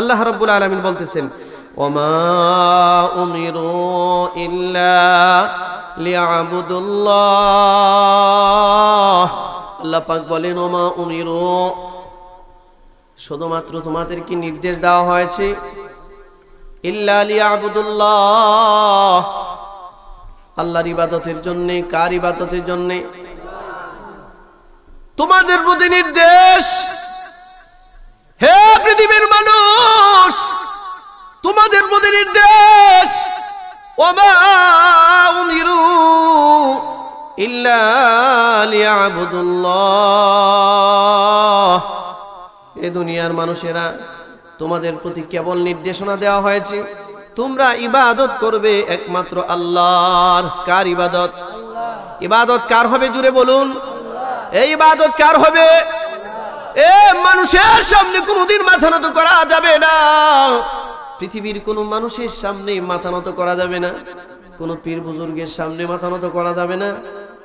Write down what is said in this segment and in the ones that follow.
আল্লাহ রব্বুল আলমিন বলতেছেন শুধুমাত্র তোমাদের কি নির্দেশ দেওয়া হয়েছে আল্লাহর ইবাদতের জন্য কার ইবাদতের জন্য তোমাদের প্রতি নির্দেশ হে পৃথিবীর মানুষ তোমাদের মধ্যে নির্দেশ এ দুনিয়ার মানুষেরা তোমাদের প্রতি কেবল নির্দেশনা দেওয়া হয়েছে তোমরা ইবাদত করবে একমাত্র আল্লাহর কার ইবাদত ইবাদত কার হবে জুড়ে বলুন এই ইবাদত কার হবে এ মানুষের সামনে কোনোদিন মাথা নত করা যাবে না পৃথিবীর কোনো মানুষের সামনে মাথা নত করা যাবে না কোনো পীর বুজুর্গের সামনে মাথা নত করা যাবে না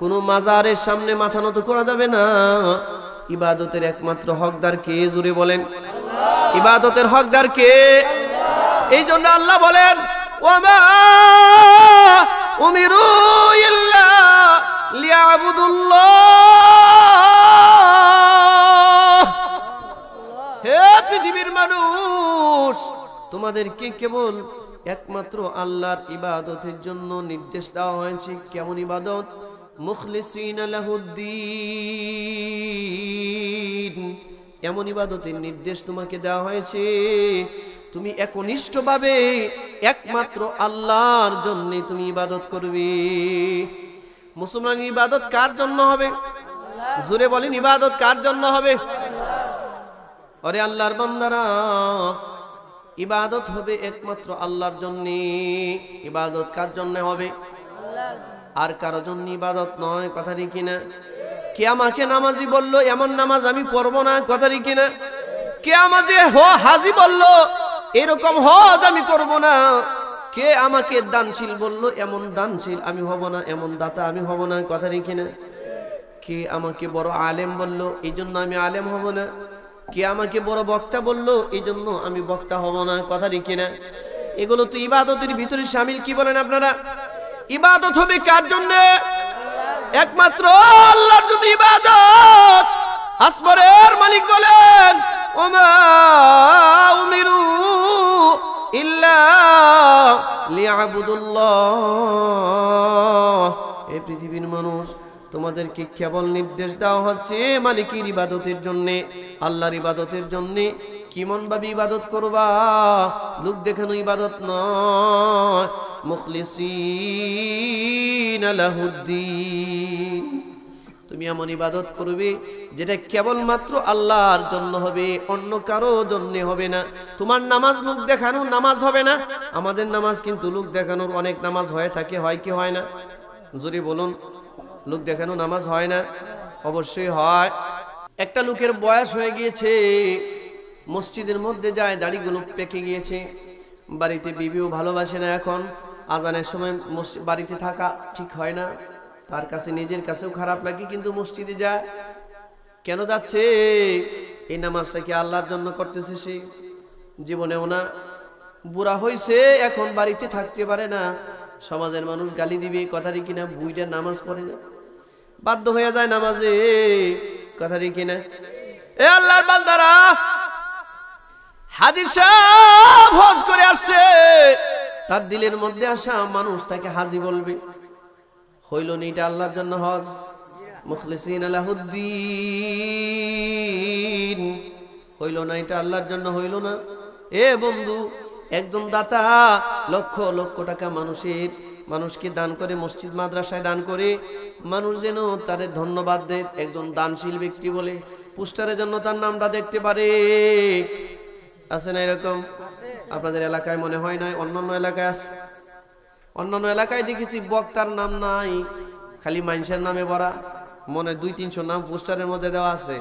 কোনো মাজারের সামনে মাথা নত করা যাবে না ইবাদতের একমাত্র হকদার কে জুড়ে বলেন ইবাদতের হকদার কে এই জন্য আল্লাহ বলেন হে পৃথিবীর মানুষ তোমাদেরকে কেবল একমাত্র আল্লাহর ইবাদতের জন্য নির্দেশ দেওয়া হয়েছে কেমন ইবাদত এমন ইবাদতের নির্দেশ তোমাকে দেওয়া হয়েছে তুমি একনিষ্ঠভাবে একমাত্র আল্লাহর জন্য তুমি ইবাদত করবে মুসলমান ইবাদত কার জন্য হবে জোরে বলেন ইবাদত কার জন্য হবে আরে আল্লাহর বন্দারা ইবাদত হবে একমাত্র আল্লাহর জন্যে ইবাদত কার জন্যে হবে আর কারো জন্য ইবাদত নয় কথারই কিনা কে আমাকে নামাজি বলল এমন নামাজ আমি পড়বো না কথারই কিনা কে আমাজে হ হাজি বলল এরকম হজ আমি করব না কে আমাকে দানশীল বলল এমন দানশীল আমি হব না এমন দাতা আমি হব না কথারই কিনা কে আমাকে বড় আলেম বলল এই জন্য আমি আলেম হব না কে আমাকে বড় বক্তা বলল এই জন্য আমি বক্তা হব না কথা রেখে না এগুলো তো ইবাদতের ভিতরে সামিল কি বলেন আপনারা ইবাদত হবে কার জন্য একমাত্র আল্লাহর জন্য ইবাদত আসমানের মালিক বলেন ওমা উমিরু ইল্লা লিয়াবুদুল্লাহ এই পৃথিবীর মানুষ তোমাদেরকে কেবল নির্দেশ দেওয়া হচ্ছে মালিকের ইবাদতের জন্যে আল্লাহর ইবাদতের জন্যে কিমনভাবে ইবাদত করবা লোক দেখানো ইবাদত নয় মুখলিসিন আলাহুদ্দিন তুমি এমন ইবাদত করবে যেটা কেবলমাত্র আল্লাহর জন্য হবে অন্য কারো জন্য হবে না তোমার নামাজ লোক দেখানো নামাজ হবে না আমাদের নামাজ কিন্তু লোক দেখানোর অনেক নামাজ হয়ে থাকে হয় কি হয় না জোরে বলুন লোক দেখানো নামাজ হয় না অবশ্যই হয় একটা লোকের বয়স হয়ে গিয়েছে মসজিদের মধ্যে যায় দাড়িগুলো পেকে গিয়েছে বাড়িতে বিবিও ভালোবাসে না এখন আজানের সময় মসজিদ বাড়িতে থাকা ঠিক হয় না তার কাছে নিজের কাছেও খারাপ লাগে কিন্তু মসজিদে যায় কেন যাচ্ছে এই নামাজটা কি আল্লাহর জন্য করতেছে সে জীবনেও না বুড়া হয়েছে এখন বাড়িতে থাকতে পারে না সমাজের মানুষ গালি দিবে কথাটি কিনা বুইটা নামাজ পড়ে না বাধ্য হয়ে যায় নামাজে কথা ঠিক কিনা এ আল্লাহর বান্দারা হাজির সাহেব হজ করে আসছে তার দিলের মধ্যে আসা মানুষ তাকে হাজি বলবে হইল না এটা আল্লাহর জন্য হজ মুখলিসিন আলাহুদ্দিন হইল না এটা আল্লাহর জন্য হইল না এ বন্ধু একজন দাতা লক্ষ লক্ষ টাকা মানুষের মানুষকে দান করে মসজিদ মাদ্রাসায় দান করে মানুষ যেন তাদের ধন্যবাদ দেয় একজন দানশীল ব্যক্তি বলে পোস্টারের জন্য তার নামটা দেখতে পারে আছে না এরকম আপনাদের এলাকায় মনে হয় না অন্যান্য এলাকায় আছে অন্যান্য এলাকায় দেখেছি বক্তার নাম নাই খালি মানুষের নামে ভরা মনে দুই তিনশো নাম পোস্টারের মধ্যে দেওয়া আছে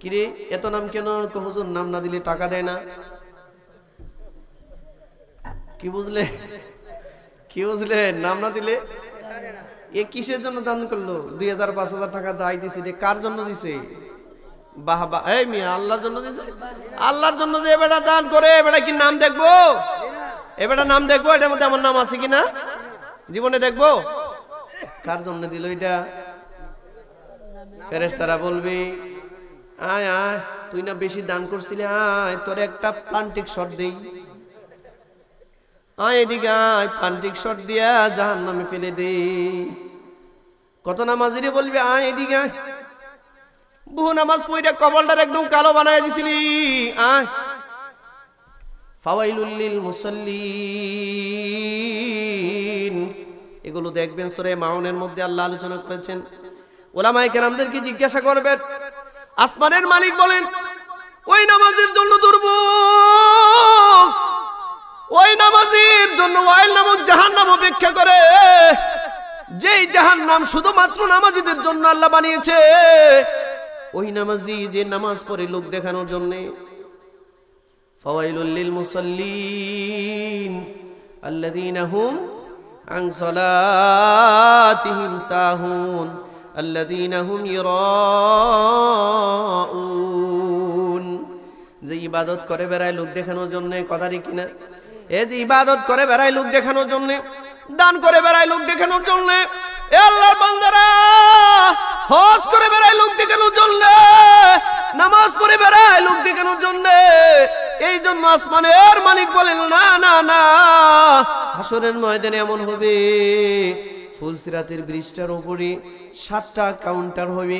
কিরে এত নাম কেন হুজুর নাম না দিলে টাকা দেয় না কি বুঝলে কি বুঝলে নাম না দিলে এ কিসের জন্য দান করলো দুই হাজার পাঁচ হাজার টাকা দায় দিছে রে কার জন্য দিছে বাহ বাহ এই মিয়া আল্লাহর জন্য দিছে আল্লাহর জন্য যে এবেটা দান করে এবেটা কি নাম দেখবো এবেটা নাম দেখবো এটার মধ্যে আমার নাম আছে কিনা জীবনে দেখবো কার জন্য দিল এটা ফেরেস তারা বলবি আয় আয় তুই না বেশি দান করছিলি আয় তোর একটা প্লান্টিক শট দেই এদিকে আয় দিয়া নামে ফেলে দে এদিকে আয় বহু নামাজ একদম কালো দিছিলি আয় এগুলো দেখবেন সরে মাউনের মধ্যে আল্লাহ আলোচনা করেছেন ওলামাই কি জিজ্ঞাসা করবেন আসমানের মালিক বলেন ওই নামাজের জন্য দুর্বল ওই নামাজির জন্য ওয়াইল নামক জাহান নাম অপেক্ষা করে যেই জাহান নাম শুধুমাত্র নামাজিদের জন্য আল্লাহ বানিয়েছে ওই নামাজি যে নামাজ পড়ে লোক দেখানোর জন্যে ফাওয়াইলুল মুসাল্লিন আল্লাযীনা হুম আন সালাতিহিম সাহুন আল্লাযীনা হুম ইরাউন যে ইবাদত করে বেড়ায় লোক দেখানোর জন্য কথারই কিনা এ যে ইবাদত করে বেড়ায় লোক দেখানোর জন্য দান করে বেড়ায় লোক দেখানোর জন্য এ আল্লাহর হজ করে বেড়ায় লোক দেখানোর জন্য নামাজ পড়ে বেড়ায় লোক দেখানোর জন্য এই মালিক না না না ময়দানে এমন হবে ফুলসিরাতের বৃষ্টার উপরে সাতটা কাউন্টার হবে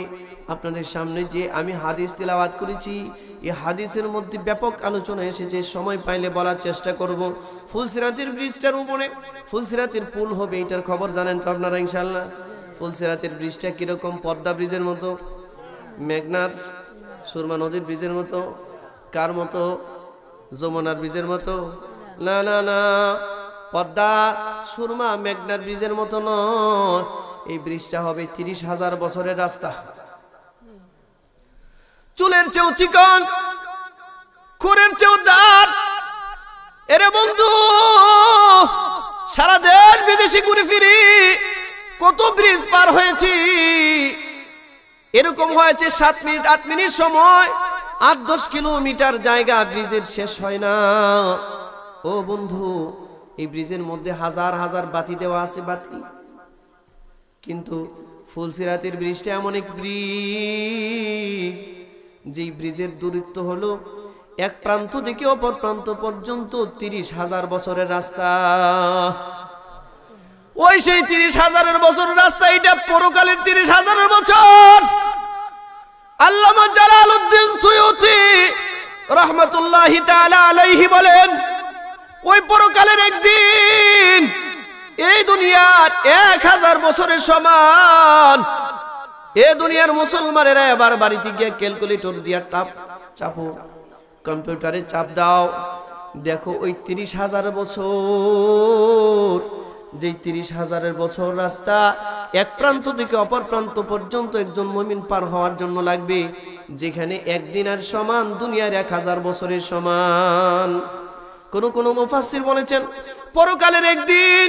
আপনাদের সামনে যে আমি হাদিস তেলাবাদ করেছি এই হাদিসের মধ্যে ব্যাপক আলোচনা এসেছে সময় পাইলে বলার চেষ্টা করব ফুলসিরাতের ব্রিজটার উপরে ফুলসিরাতের পুল হবে এটার খবর জানেন তো আপনারা ইনশাল্লাহ ফুলসিরাতের ব্রিজটা কীরকম পদ্মা ব্রিজের মতো মেঘনার সুরমা নদীর ব্রিজের মতো কার মতো যমুনার ব্রিজের মতো না না না পদ্মা সুরমা মেঘনার ব্রিজের মতো নয় এই ব্রিজটা হবে তিরিশ হাজার বছরের রাস্তা চুলের চেয়েও চিকন খুরের চেয়েও দাঁত এরে বন্ধু সারা দেশ বিদেশি ঘুরে ফিরি কত ব্রিজ পার হয়েছি এরকম হয়েছে সাত মিনিট আট মিনিট সময় আট দশ কিলোমিটার জায়গা ব্রিজের শেষ হয় না ও বন্ধু এই ব্রিজের মধ্যে হাজার হাজার বাতি দেওয়া আছে বাতি কিন্তু ফুলসিরাতের ব্রিজটা এমন এক ব্রিজ যেই ব্রিজের দূরত্ব হলো এক প্রান্ত থেকে অপর প্রান্ত পর্যন্ত তিরিশ হাজার বছরের রাস্তা ওই সেই তিরিশ হাজারের বছর রাস্তা এটা পরকালের তিরিশ হাজারের বছর আল্লামা জালালউদ্দিন সুয়ুতি রহমতুল্লাহ আলাইহি বলেন ওই পরকালের একদিন এই দুনিয়ার এক হাজার বছরের সমান এ দুনিয়ার মুসলমানেরা এবার বাড়িতে গিয়ে ক্যালকুলেটর দিয়ে টাপ চাপো কম্পিউটারে চাপ দাও দেখো ওই তিরিশ হাজার বছর যে তিরিশ হাজারের বছর রাস্তা এক প্রান্ত থেকে অপর প্রান্ত পর্যন্ত একজন মমিন পার হওয়ার জন্য লাগবে যেখানে একদিন আর সমান দুনিয়ার এক হাজার বছরের সমান কোন কোন মুফাসির বলেছেন পরকালের একদিন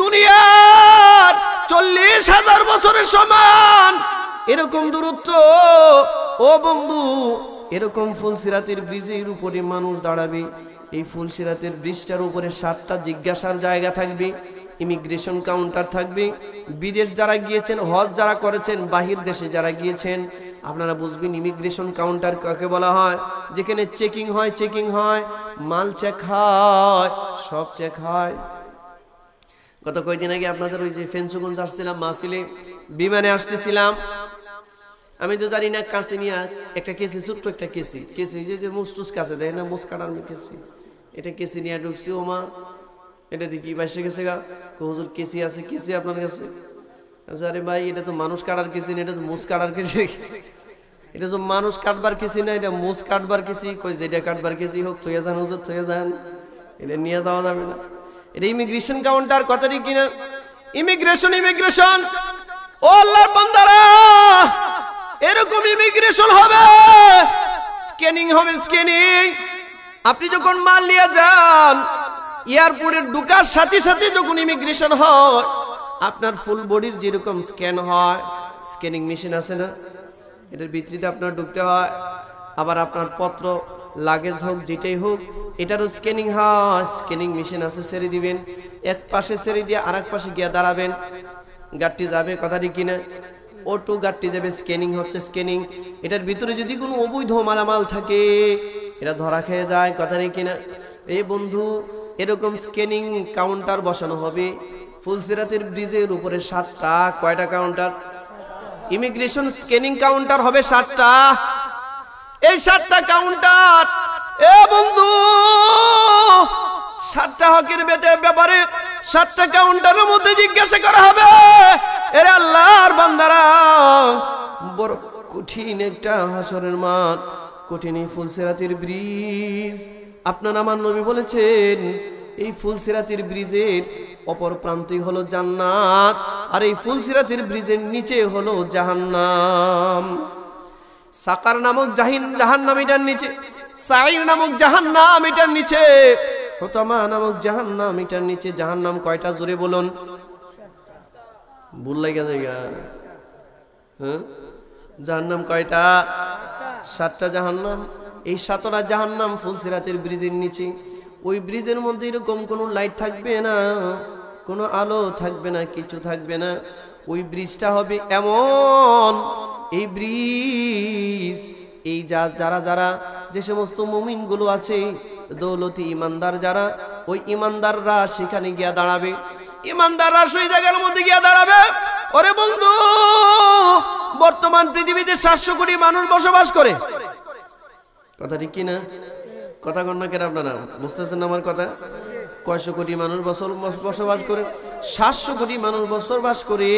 দুনিয়ার চল্লিশ হাজার বছরের সমান এরকম দূরত্ব ও বন্ধু এরকম ফুলসিরাতের বীজের উপরে মানুষ দাঁড়াবে এই ফুলসিরাতের সিরাতের বীজটার উপরে সাতটা জিজ্ঞাসার জায়গা থাকবে ইমিগ্রেশন কাউন্টার থাকবে বিদেশ যারা গিয়েছেন হজ যারা করেছেন বাহির দেশে যারা গিয়েছেন আপনারা বুঝবেন ইমিগ্রেশন কাউন্টার কাকে বলা হয় যেখানে চেকিং হয় চেকিং হয় মাল চেক হয় সব চেক হয় গত কয়েকদিন আগে আপনাদের ওই যে ফেন্সুগঞ্জ আসছিলাম মাহফিলে বিমানে আসতেছিলাম আমি তো জানি না কাছে নিয়ে একটা কেসি ছোট্ট একটা কেসি কেসি যে যে মুসটুস কাছে দেয় না মুসকাটার কেসি এটা কেসি নিয়ে ঢুকছি ও মা এটা দেখি বাইশে গেছে গা হুজুর কেসি আছে কেসি আপনার কাছে আরে ভাই এটা তো মানুষ কাটার কেসি না এটা তো মুস কাটার কেসি এটা তো মানুষ কাটবার কেসি না এটা মুস কাটবার কেসি কই যেটা কাটবার কেসি হোক থইয়া যান হুজুর থইয়া যান এটা নিয়ে যাওয়া যাবে না এটা ইমিগ্রেশন কাউন্টার কথা ঠিক কিনা ইমিগ্রেশন ইমিগ্রেশন ও আল্লাহর বান্দারা এরকম ইমিগ্রেশন হবে স্ক্যানিং হবে স্ক্যানিং আপনি যখন মাল নিয়ে যান এয়ারপোর্টে ঢুকার সাথে সাথে যখন ইমিগ্রেশন হয় আপনার ফুল বডির যেরকম স্ক্যান হয় স্ক্যানিং মেশিন আছে না এটার ভিত্তিতে আপনার ঢুকতে হয় আবার আপনার পত্র লাগেজ হোক যেটাই হোক এটারও স্ক্যানিং হয় স্ক্যানিং মেশিন আছে ছেড়ে দিবেন এক পাশে ছেড়ে দিয়ে আর এক পাশে গিয়ে দাঁড়াবেন গাড়িটি যাবে কথাটি কিনা ও টু যাবে স্ক্যানিং হচ্ছে স্ক্যানিং এটার ভিতরে যদি কোনো অবৈধ মালামাল থাকে এটা ধরা খেয়ে যায় কথা নেই কিনা এই বন্ধু এরকম স্ক্যানিং কাউন্টার বসানো হবে ফুলসিরাতের ব্রিজের উপরে সাতটা কয়টা কাউন্টার ইমিগ্রেশন স্ক্যানিং কাউন্টার হবে সাতটা এই সাতটা কাউন্টার এ বন্ধু সাতটা হকির বেতের ব্যাপারে সাতটা কাউন্টারের মধ্যে জিজ্ঞাসা করা হবে এর আল্লাহর বান্দারা বড় কঠিন একটা হাসরের মাঠ কঠিন ফুলসেরাতির ব্রিজ আপনার আমার নবী বলেছেন এই ফুলসেরাতির ব্রিজের অপর প্রান্তেই হলো জান্নাত আর এই ফুলসিরাতির ব্রিজের নিচে হলো জাহান্নাম সাকার নামক জাহিন জাহান নাম এটার নিচে সাইর নামক জাহান নাম এটার নিচে হতমা নামক জাহান নাম এটার নিচে জাহান নাম কয়টা জোরে বলুন ভুল লাগে জায়গা হ্যাঁ জাহান নাম কয়টা সাতটা জাহান নাম এই সাতটা জাহান নাম ফুলসিরাতের ব্রিজের নিচে ওই ব্রিজের মধ্যে এরকম কোনো লাইট থাকবে না কোনো আলো থাকবে না কিছু থাকবে না ওই ব্রিজটা হবে এমন এই ব্রিজ এই যা যারা যারা যে সমস্ত গুলো আছে দৌলতি ইমানদার যারা ওই ইমানদাররা সেখানে গিয়া দাঁড়াবে ইমানদাররা সেই জায়গার মধ্যে গিয়া দাঁড়াবে ওরে বন্ধু বর্তমান পৃথিবীতে সাতশো কোটি মানুষ বসবাস করে কথা ঠিক কিনা কথা না কেন আপনারা বুঝতেছেন আমার কথা কয়শো কোটি মানুষ বসবাস করে সাতশো কোটি মানুষ বসবাস করে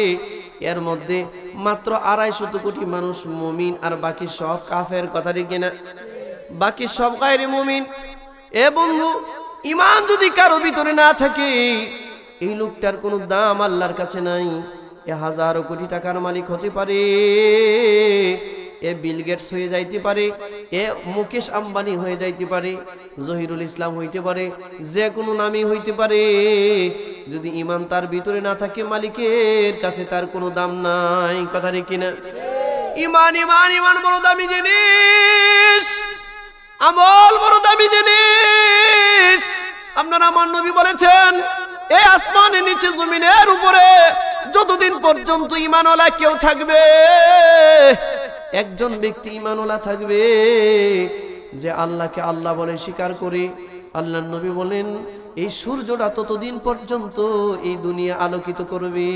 এর মধ্যে মাত্র আড়াইশত কোটি মানুষ মুমিন আর বাকি সব কাফের কথা ঠিক না বাকি সব গায়ের মুমিন এ বন্ধু ইমান যদি কারো ভিতরে না থাকে এই লোকটার কোনো দাম আল্লাহর কাছে নাই এ হাজারো কোটি টাকার মালিক হতে পারে এ বিল গেটস হয়ে যাইতে পারে এ মুকেশ আম্বানি হয়ে যাইতে পারে জহিরুল ইসলাম হইতে পারে যে কোনো নামই হইতে পারে যদি ইমান তার ভিতরে না থাকে মালিকের কাছে তার কোনো দাম নাই কথা রে কিনা ইমান ইমান ইমান বড় দামি জিনিস আমল বড় দামি জিনিস আপনারা আমার নবী বলেছেন এ আসমানের নিচে জমিনের উপরে যতদিন পর্যন্ত ইমানওয়ালা কেউ থাকবে একজন ব্যক্তি ইমানুলা থাকবে যে আল্লাহকে আল্লাহ বলে স্বীকার করে আল্লাহ নবী বলেন এই সূর্যটা ততদিন পর্যন্ত এই দুনিয়া আলোকিত করবে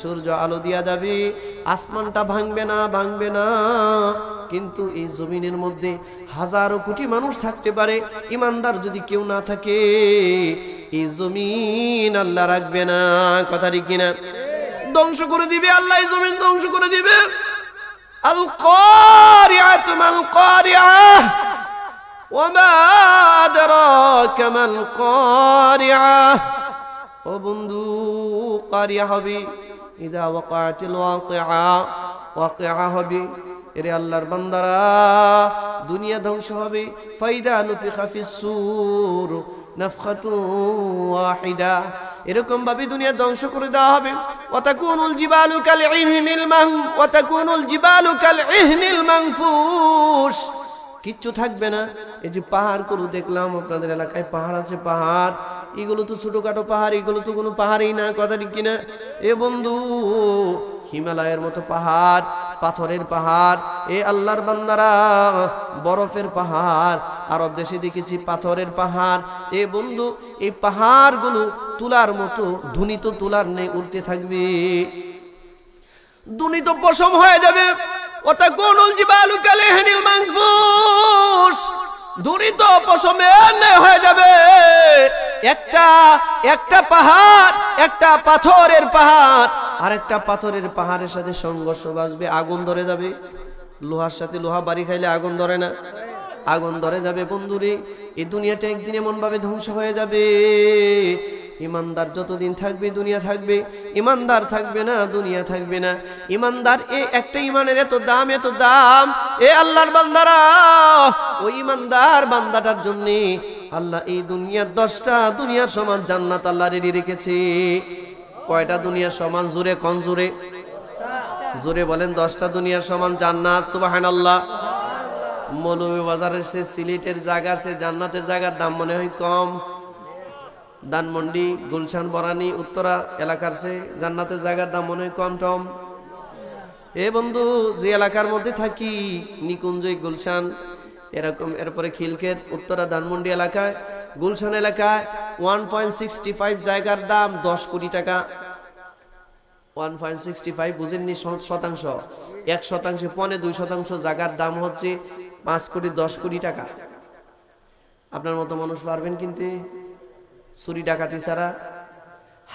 সূর্য আলো দিয়া যাবে আসমানটা ভাঙবে না ভাঙবে না কিন্তু এই জমিনের মধ্যে হাজারো কোটি মানুষ থাকতে পারে ইমানদার যদি কেউ না থাকে এই জমিন আল্লাহ রাখবে না ঠিক কিনা ধ্বংস করে দিবে আল্লাহ জমিন ধ্বংস করে দিবে القارعة ما القارعة وما أدراك ما القارعة وبندوق يا حبي إذا وقعت الواقعة واقعة حبي إري الله بندرا دنيا دوش حبي فإذا نفخ في السور نفخة واحدة এরকম ভাবে দুনিয়া ধ্বংস করে দেওয়া হবে ওয়াতাকুনুল জিবালু কাল ইহনিল মাহ ওয়াতাকুনুল জিবালু কাল ইহনিল মাংফুস কিচ্ছু থাকবে না এই যে পাহাড়গুলো দেখলাম আপনাদের এলাকায় পাহাড় আছে পাহাড় এগুলো তো ছোটখাটো পাহাড় এগুলো তো কোনো পাহাড়ই না কথা ঠিক কিনা এ বন্ধু হিমালয়ের মতো পাহাড় পাথরের পাহাড় এ আল্লাহর বান্দারা বরফের পাহাড় আরব দেশে দেখেছি পাথরের পাহাড় এ বন্ধু এই পাহাড়গুলো তুলার মতো ধুনি তো তুলার নেই উঠতে থাকবে ধুনি তো পশম হয়ে যাবে ওটা কোন জিবালু কালে হেনিল মাংস দুরিত তো পশমে হয়ে যাবে একটা একটা পাহাড় একটা পাথরের পাহাড় আর একটা পাথরের পাহাড়ের সাথে সংঘর্ষ বাঁচবে আগুন ধরে যাবে লোহার সাথে লোহা বাড়ি খাইলে আগুন ধরে না আগুন ধরে যাবে বন্ধুরে এই দুনিয়াটা একদিন এমন ভাবে ধ্বংস হয়ে যাবে ইমানদার যতদিন থাকবে দুনিয়া থাকবে ইমানদার থাকবে না দুনিয়া থাকবে না ইমানদার এ একটা ইমানের এত দাম এত দাম এ আল্লাহর বান্দারা ওই ইমানদার বান্দাটার জন্যে আল্লাহ এই দুনিয়ার দশটা দুনিয়ার সমান জান্নাত আল্লাহ রেডি রেখেছে কয়টা দুনিয়ার সমান জুড়ে কন জুড়ে জোরে বলেন দশটা দুনিয়ার সমান জান্নাত সুবাহান আল্লাহ মৌলভী বাজারের সে সিলেটের জায়গার সে জান্নাতের জায়গার দাম মনে হয় কম দানমন্ডি গুলশান বরানি উত্তরা এলাকার সে জান্নাতের জায়গার দাম মনে কম টম এ বন্ধু যে এলাকার মধ্যে থাকি নিকুঞ্জ গুলশান এরকম এরপরে খিলক্ষেত উত্তরা ধানমন্ডি এলাকায় গুলশান এলাকায় ওয়ান পয়েন্ট সিক্সটি ফাইভ জায়গার দাম দশ কোটি টাকা ওয়ান পয়েন্ট সিক্সটি ফাইভ বুঝেননি শতাংশ এক শতাংশে পনে দুই শতাংশ জায়গার দাম হচ্ছে পাঁচ কোটি দশ কোটি টাকা আপনার মতো মানুষ পারবেন কিন্তু চুরি ডাকাতি ছাড়া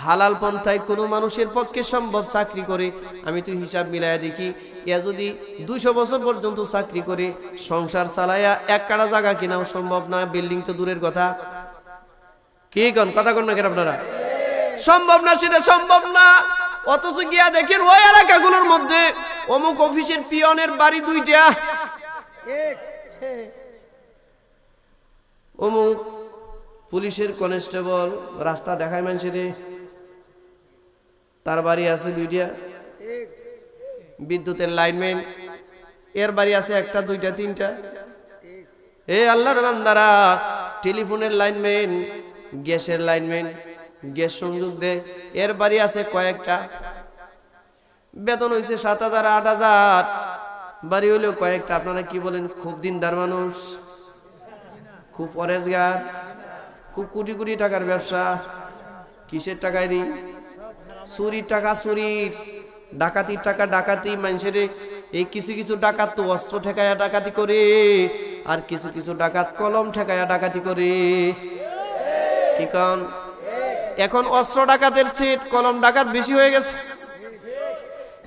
হালাল পন্থায় কোনো মানুষের পক্ষে সম্ভব চাকরি করে আমি তো হিসাব মিলাইয়া দেখি ইয়া যদি দুশো বছর পর্যন্ত চাকরি করে সংসার চালাইয়া এক কাটা জায়গা কেনাও সম্ভব না বিল্ডিং তো দূরের কথা কি কন কথা কন না কেন আপনারা সম্ভব না সেটা সম্ভব না অথচ গিয়া দেখেন ওই এলাকাগুলোর মধ্যে অমুক অফিসের পিয়নের বাড়ি দুইটা অমুক পুলিশের কনস্টেবল রাস্তা দেখায় মানছে রে তার বাড়ি আছে দুইটা বিদ্যুতের লাইনম্যান এর বাড়ি আছে একটা দুইটা তিনটা এ আল্লাহর বান্দারা টেলিফোনের লাইনম্যান গ্যাসের লাইনম্যান গ্যাস সংযোগ দে এর বাড়ি আছে কয়েকটা বেতন হয়েছে সাত হাজার আট হাজার বাড়ি হইলেও কয়েকটা আপনারা কি বলেন খুব দিনদার মানুষ খুব পরেজগার খুব কোটি কোটি টাকার ব্যবসা কিসের টাকায় রে চুরির টাকা চুরি ডাকাতির টাকা ডাকাতি মানুষের এই কিছু কিছু ডাকাত তো অস্ত্র ঠেকাইয়া ডাকাতি করে আর কিছু কিছু ডাকাত কলম ঠেকাইয়া ডাকাতি করে কি কন এখন অস্ত্র ডাকাতের ছিট কলম ডাকাত বেশি হয়ে গেছে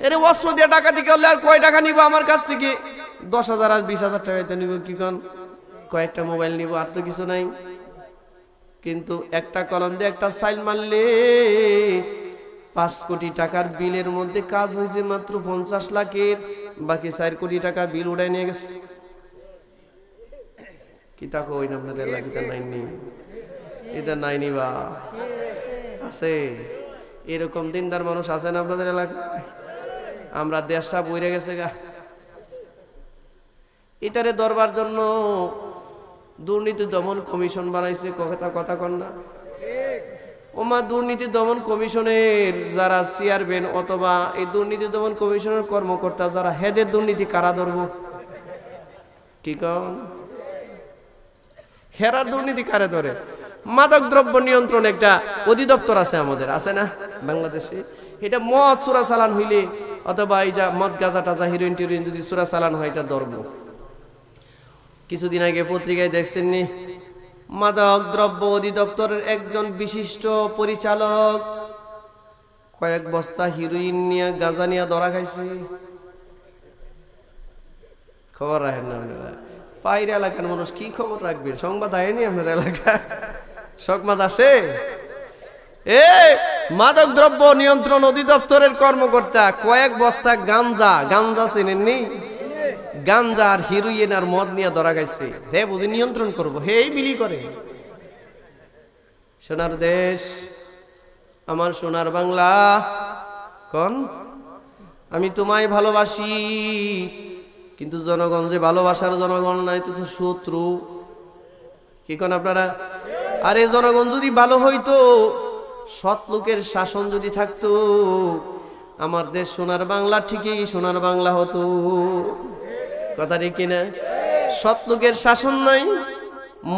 এরে অস্ত্র দিয়ে ডাকাতি করলে আর কয় টাকা নিব আমার কাছ থেকে দশ হাজার আর বিশ হাজার টাকা নিব কি কন কয়েকটা মোবাইল নিব আর তো কিছু নাই কিন্তু একটা কলম দিয়ে একটা সাইন মারলে পাঁচ কোটি টাকার বিলের মধ্যে কাজ হয়েছে মাত্র পঞ্চাশ লাখের বাকি চার কোটি টাকা বিল উড়াই নিয়ে গেছে কি কিতা কই আপনার এলাকা নাইনি এটা নাইনি বা আছে এরকম দিনদার মানুষ আছেন আপনাদের এলাকায় আমরা দেশটা বইরে গেছে গা এটারে ধরবার জন্য দুর্নীতি দমন কমিশন বানাইছে কথা কথা কন না ওমা দুর্নীতি দমন কমিশনের যারা চেয়ারম্যান অথবা এই দুর্নীতি দমন কমিশনের কর্মকর্তা যারা হেদের দুর্নীতি কারা ধরব কি কন হেরার দুর্নীতি কারে ধরে মাদক দ্রব্য নিয়ন্ত্রণ একটা অধিদপ্তর আছে আমাদের আছে না বাংলাদেশে এটা মদ চোরা চালান হইলে অথবা এই যা মদ গাঁজা টাজা হিরোইন টিরোইন যদি চোরা চালান হয় এটা ধর্ম কিছুদিন আগে পত্রিকায় দেখছেননি মাদক দ্রব্য অধিদপ্তরের একজন বিশিষ্ট পরিচালক কয়েক বস্তা হিরোইন নিয়ে গাঁজা নিয়ে ধরা খাইছে খবর রাখেন না বাইরে এলাকার মানুষ কি খবর রাখবে সংবাদ আয়নি আপনার এলাকা সংবাদ আসে এ মাদক দ্রব্য নিয়ন্ত্রণ অধিদপ্তরের কর্মকর্তা কয়েক বস্তা গাঞ্জা গাঞ্জা চিনেননি গাঞ্জা আর হিরোইন আর মদ নিয়ে ধরা গেছে হে বুঝি নিয়ন্ত্রণ করবো হেই বিলি করে সোনার দেশ আমার সোনার বাংলা কন আমি তোমায় ভালোবাসি কিন্তু জনগণ যে ভালোবাসার জনগণ নাই তো শত্রু কি কন আপনারা আরে জনগণ যদি ভালো হইতো সৎ লোকের শাসন যদি থাকতো আমার দেশ সোনার বাংলা ঠিকই সোনার বাংলা হতো কথা ঠিক কিনা সৎলোকের শাসন নাই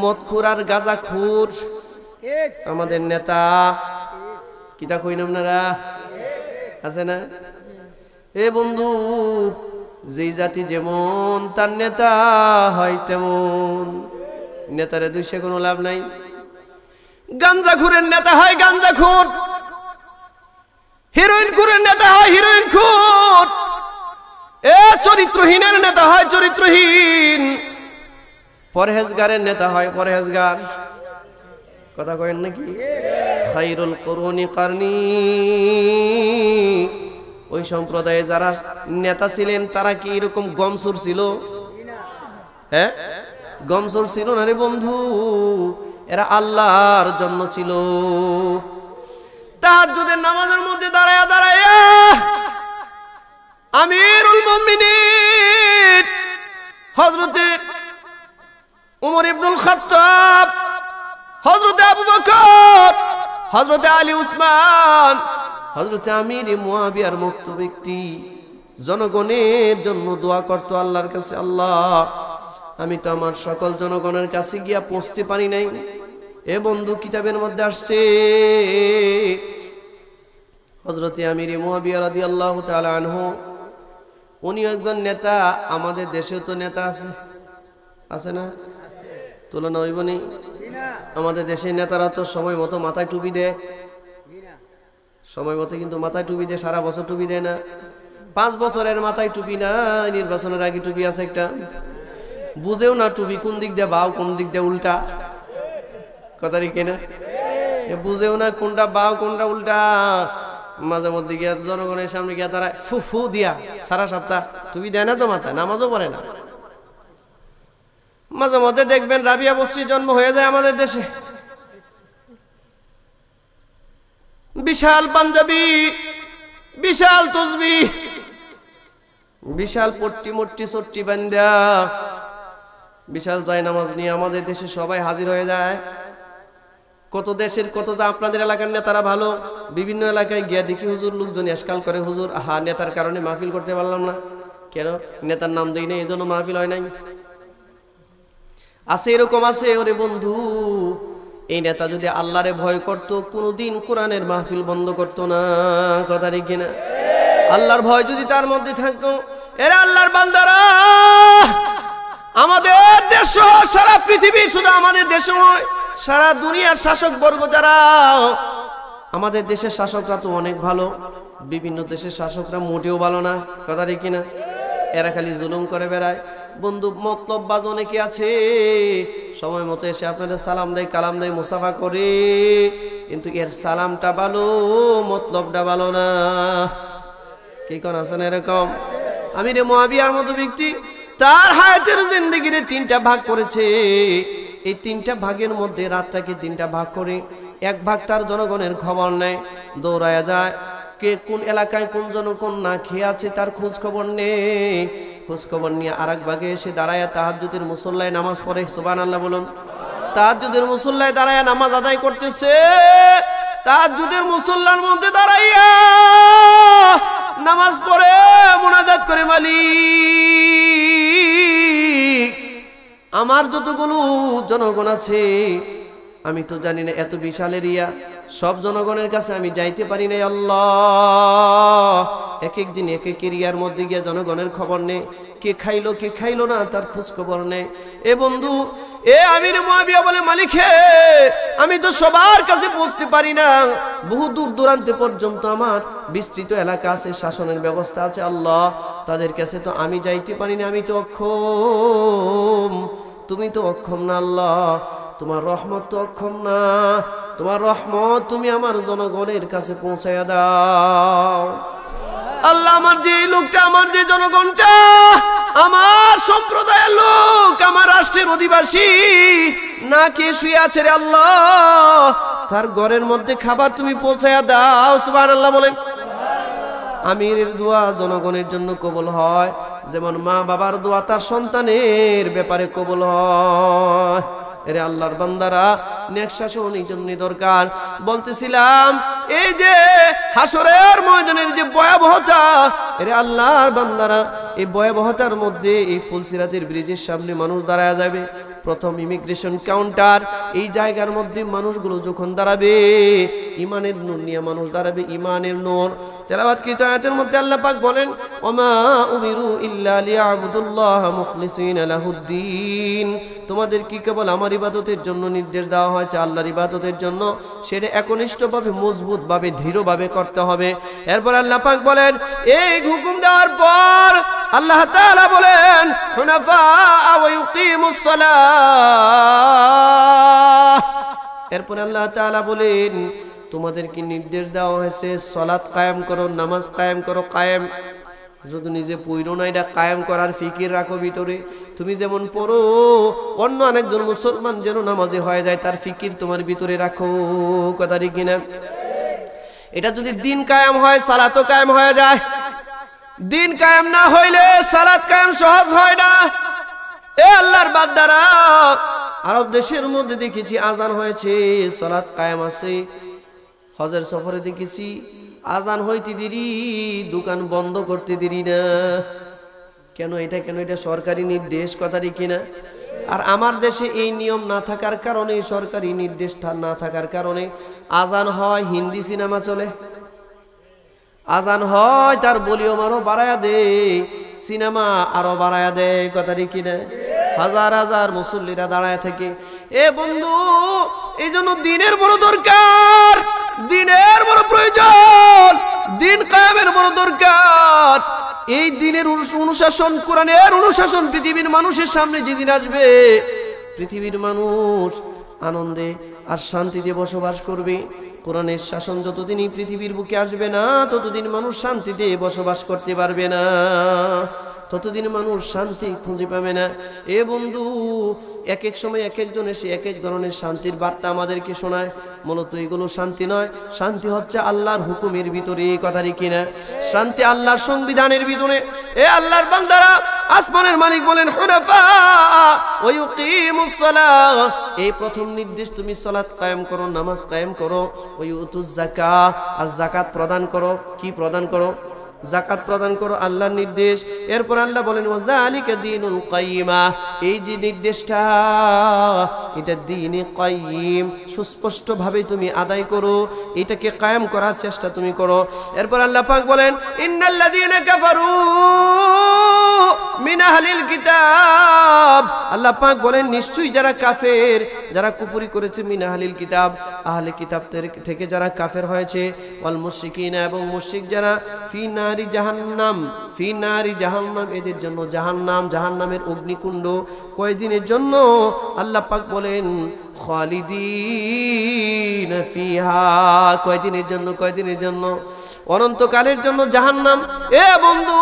মদখুর আর খুর আমাদের নেতা কিতা কইন আপনারা আছে না এ বন্ধু যেই জাতি যেমন তার নেতা হয় তেমন নেতারে দুই কোনো লাভ নাই গাঞ্জাখুরের নেতা হয় গাঞ্জাখুর হিরোইন খুরের নেতা হয় হিরোইন খুর এ চরিত্রহীনের নেতা হয় চরিত্রহীন পরহেজগারের নেতা হয় পরহেজগার কথা কয়েন নাকি খাইরুল করুনি কারণী ওই সম্প্রদায়ে যারা নেতা ছিলেন তারা কি এরকম গমসুর ছিল হ্যাঁ গমসুর ছিল না রে বন্ধু এরা আল্লাহর জন্য ছিল তার যদি নামাজের মধ্যে দাঁড়ায় দাঁড়ায় আমিরুল মমিনীর হজরতের উমর ইবনুল খাত্তাব হযরতে আবু বকর হযরতে আলী উসমান হযরতে আমির মুয়াবিয়ার মুক্ত ব্যক্তি জনগণের জন্য দোয়া করতো আল্লাহর কাছে আল্লাহ আমি তো আমার সকল জনগণের কাছে গিয়া পৌঁছতে পারি নাই এ বন্ধু কিতাবের মধ্যে আসছে হজরতে আমির মোয়াবিয়া রাদি আল্লাহ তালা আনহু উনিও একজন নেতা আমাদের দেশেও তো নেতা আছে আছে না তুলনা হইব নি আমাদের দেশের নেতারা তো সময় মতো মাথায় টুপি দেয় সময় মতো কিন্তু মাথায় টুপি দেয় সারা বছর টুপি দেয় না পাঁচ বছরের মাথায় টুপি না নির্বাচনের আগে টুপি আছে একটা বুঝেও না টুপি কোন দিক দিয়ে বাউ কোন দিক দিয়ে উল্টা কথা রেখে না বুঝেও না কোনটা বাউ কোনটা উল্টা মাঝে মধ্যে গিয়া জনগণের সামনে গিয়া তারা ফু ফু দিয়া সারা সপ্তাহ তুমি দেয় না তো মাথায় নামাজও পড়ে না মাঝে মধ্যে দেখবেন রাবিয়া বস্তির জন্ম হয়ে যায় আমাদের দেশে বিশাল পাঞ্জাবি বিশাল তসবি বিশাল পট্টি মট্টি সট্টি বান্দা বিশাল জায় নামাজ নিয়ে আমাদের দেশে সবাই হাজির হয়ে যায় কত দেশের কত যা আপনাদের এলাকার নেতারা ভালো বিভিন্ন এলাকায় গিয়া দেখি হুজুর লোকজন এসকাল করে হুজুর হা নেতার কারণে মাহফিল করতে পারলাম না কেন নেতার নাম দিই নাই এই জন্য মাহফিল হয় নাই আছে এরকম আছে ওরে বন্ধু এই নেতা যদি আল্লাহরে ভয় করতো কোনোদিন কোরআনের মাহফিল বন্ধ করতো না কথা দেখি না আল্লাহর ভয় যদি তার মধ্যে থাকতো এর আল্লাহর বান্দারা আমাদের দেশ সারা পৃথিবী শুধু আমাদের দেশ হয় সারা দুনিয়ার শাসক বর্গ যারা আমাদের দেশের শাসকরা তো অনেক ভালো বিভিন্ন দেশের শাসকরা মোটেও ভালো না কথা রে না এরা খালি জুলুম করে বেড়ায় বন্ধু মতলব বাজ অনেকে আছে সময় মতো এসে আপনাদের সালাম দেয় কালাম দেয় মুসাফা করে কিন্তু এর সালামটা ভালো মতলবটা ভালো না কি কন আছেন এরকম আমি রে মহাবিয়ার মতো ব্যক্তি তার হায়াতের জিন্দগিরে তিনটা ভাগ করেছে এই তিনটা ভাগের মধ্যে রাতটাকে তিনটা ভাগ করে এক ভাগ তার জনগণের খবর নেয় দৌড়ায় যায় কে কোন এলাকায় কোন জনগণ না খেয়ে আছে তার খোঁজ খবর নেই খোঁজ খবর নিয়ে আর ভাগে এসে দাঁড়ায় তাহাজুদের মুসল্লায় নামাজ পড়ে সোবান আল্লাহ বলুন তাহাজুদের মুসল্লায় দাঁড়ায় নামাজ আদায় করতেছে তাহাজুদের মুসল্লার মধ্যে দাঁড়াইয়া নামাজ পড়ে মোনাজাত করে মালিক আমার যতগুলো জনগণ আছে আমি তো জানি না এত বিশাল এরিয়া সব জনগণের কাছে আমি যাইতে পারি না আল্লাহ এক এক দিন এক এক এরিয়ার মধ্যে গিয়ে জনগণের খবর নে কে খাইলো কে খাইলো না তার খোঁজ খবর নে এ বন্ধু এ আমির মহাবিয়া বলে মালিক হে আমি তো সবার কাছে পৌঁছতে পারি না বহু দূর দূরান্তে পর্যন্ত আমার বিস্তৃত এলাকা আছে শাসনের ব্যবস্থা আছে আল্লাহ তাদের কাছে তো আমি যাইতে পারি না আমি তো অক্ষম তুমি তো অক্ষম না আল্লাহ তোমার রহমত তো অক্ষম না তোমার রহমত তুমি আমার জনগণের কাছে পৌঁছাইয়া দাও আল্লাহ আমার যে লোকটা আমার যে জনগণটা আমার সম্প্রদায়ের লোক আমার রাষ্ট্রের অধিবাসী না কে শুয়ে আছে রে আল্লাহ তার ঘরের মধ্যে খাবার তুমি পৌঁছাইয়া দাও সুবহানাল্লাহ বলেন আমিরের দোয়া জনগণের জন্য কবল হয় যেমন মা বাবার দোয়া তার সন্তানের ব্যাপারে কবল হয় এরে আল্লাহর বান্দারা নেকশা শাসন এই জন্যই দরকার বলতেছিলাম এই যে হাসরের ময়দানের যে ভয়াবহতা এরে আল্লাহর বান্দারা এই ভয়াবহতার মধ্যে এই ফুলসিরাজের ব্রিজের সামনে মানুষ দাঁড়ায় যাবে প্রথম ইমিগ্রেশন কাউন্টার এই জায়গার মধ্যে মানুষগুলো যখন দাঁড়াবে ইমানের নূর নিয়ে মানুষ দাঁড়াবে ইমানের নূর তেলাবাদকৃত আয়াতের মধ্যে আল্লাহ পাক বলেন ওমা উমিরু ইল্লা লিয়াবুদুল্লাহ মুখলিসিন আলাহুদ্দিন তোমাদের কি কেবল আমার ইবাদতের জন্য নির্দেশ দেওয়া হয়েছে আল্লাহর ইবাদতের জন্য সেটা একনিষ্ঠভাবে মজবুতভাবে দৃঢ়ভাবে করতে হবে এরপর আল্লাহ পাক বলেন এই হুকুম দেওয়ার পর আল্লাহ তাআলা বলেন হুনাফা ওয়া ইউকিমুস সালাহ এরপর আল্লাহ তাআলা বলেন তোমাদেরকে নির্দেশ দেওয়া হয়েছে সলাৎ কায়েম করো নামাজ কায়েম করো কায়েম যদি নিজে পইরো না এটা কায়েম করার ফিকির রাখো ভিতরে তুমি যেমন পড়ো অন্য অনেকজন মুসলমান যেন নামাজে হয়ে যায় তার ফিকির তোমার ভিতরে রাখো কথা কিনা এটা যদি দিন কায়েম হয় সালাতও কায়েম হয়ে যায় দিন কায়েম না হইলে সালাত কায়েম সহজ হয় না এ আল্লাহর দ্বারা আরব দেশের মধ্যে দেখেছি আজান হয়েছে সালাত কায়েম আছে হজের সফরে দেখেছি আজান হইতে দিরি দোকান বন্ধ করতে দিরি না কেন এটা কেন এটা সরকারি নির্দেশ কথা কিনা আর আমার দেশে এই নিয়ম না থাকার কারণে সরকারি নির্দেশটা না থাকার কারণে আজান হয় হিন্দি সিনেমা চলে আজান হয় তার ভলিউম আরো বাড়ায়া দে সিনেমা আরো বাড়ায়া দে কথা কিনা হাজার হাজার মুসল্লিরা দাঁড়ায় থাকে এ বন্ধু এই জন্য দিনের বড় দরকার দিনের বড় প্রয়োজন দিন কায়েমের বড় দরকার এই দিনের অনুশাসন কোরআনের অনুশাসন পৃথিবীর মানুষের সামনে যেদিন আসবে পৃথিবীর মানুষ আনন্দে আর শান্তিতে বসবাস করবে কোরআনের শাসন যতদিনই পৃথিবীর বুকে আসবে না ততদিন মানুষ শান্তিতে বসবাস করতে পারবে না ততদিন মানুষ শান্তি খুঁজে পাবে না এ বন্ধু এক এক সময় এক একজন এসে এক এক ধরনের শান্তির বার্তা আমাদেরকে শোনায় মূলত এগুলো শান্তি নয় শান্তি হচ্ছে আল্লাহর হুকুমের ভিতরে এই কথাটি কিনা শান্তি আল্লাহর সংবিধানের ভিতরে এ আল্লাহর বান্দারা আসমানের মালিক বলেন এই প্রথম নির্দেশ তুমি সলাৎ কায়েম করো নামাজ কায়েম করো ওই উতুজ জাকা আর জাকাত প্রদান করো কি প্রদান করো জাকাত প্রদান করো আল্লাহর নির্দেশ এরপর আল্লাহ বলেন ওয়াজালিকা এই যে নির্দেশটা এটা দীনে কাইম সুস্পষ্টভাবে তুমি আদায় করো এটাকে কায়েম করার চেষ্টা তুমি করো এরপর আল্লাহ পাক বলেন ইন্নাল্লাযীনা কাফারু মিন আহলিল কিতাব আল্লাহ পাক বলেন নিশ্চয়ই যারা কাফের যারা কুপুরি করেছে মিন কিতাব আহলে কিতাব থেকে যারা কাফের হয়েছে ওয়াল মুশরিকিনা এবং মুশরিক যারা ফিনা নারি জাহান্নাম ফি নারি জাহান্নাম এদের জন্য জাহান্নাম জাহান্নামের অগ্নিকুণ্ড কয়েকদিনের জন্য আল্লাহ পাক বলেন খালিদিন ফিহা কয়দিনের জন্য কয়দিনের জন্য অনন্তকালের জন্য জাহান্নাম এ বন্ধু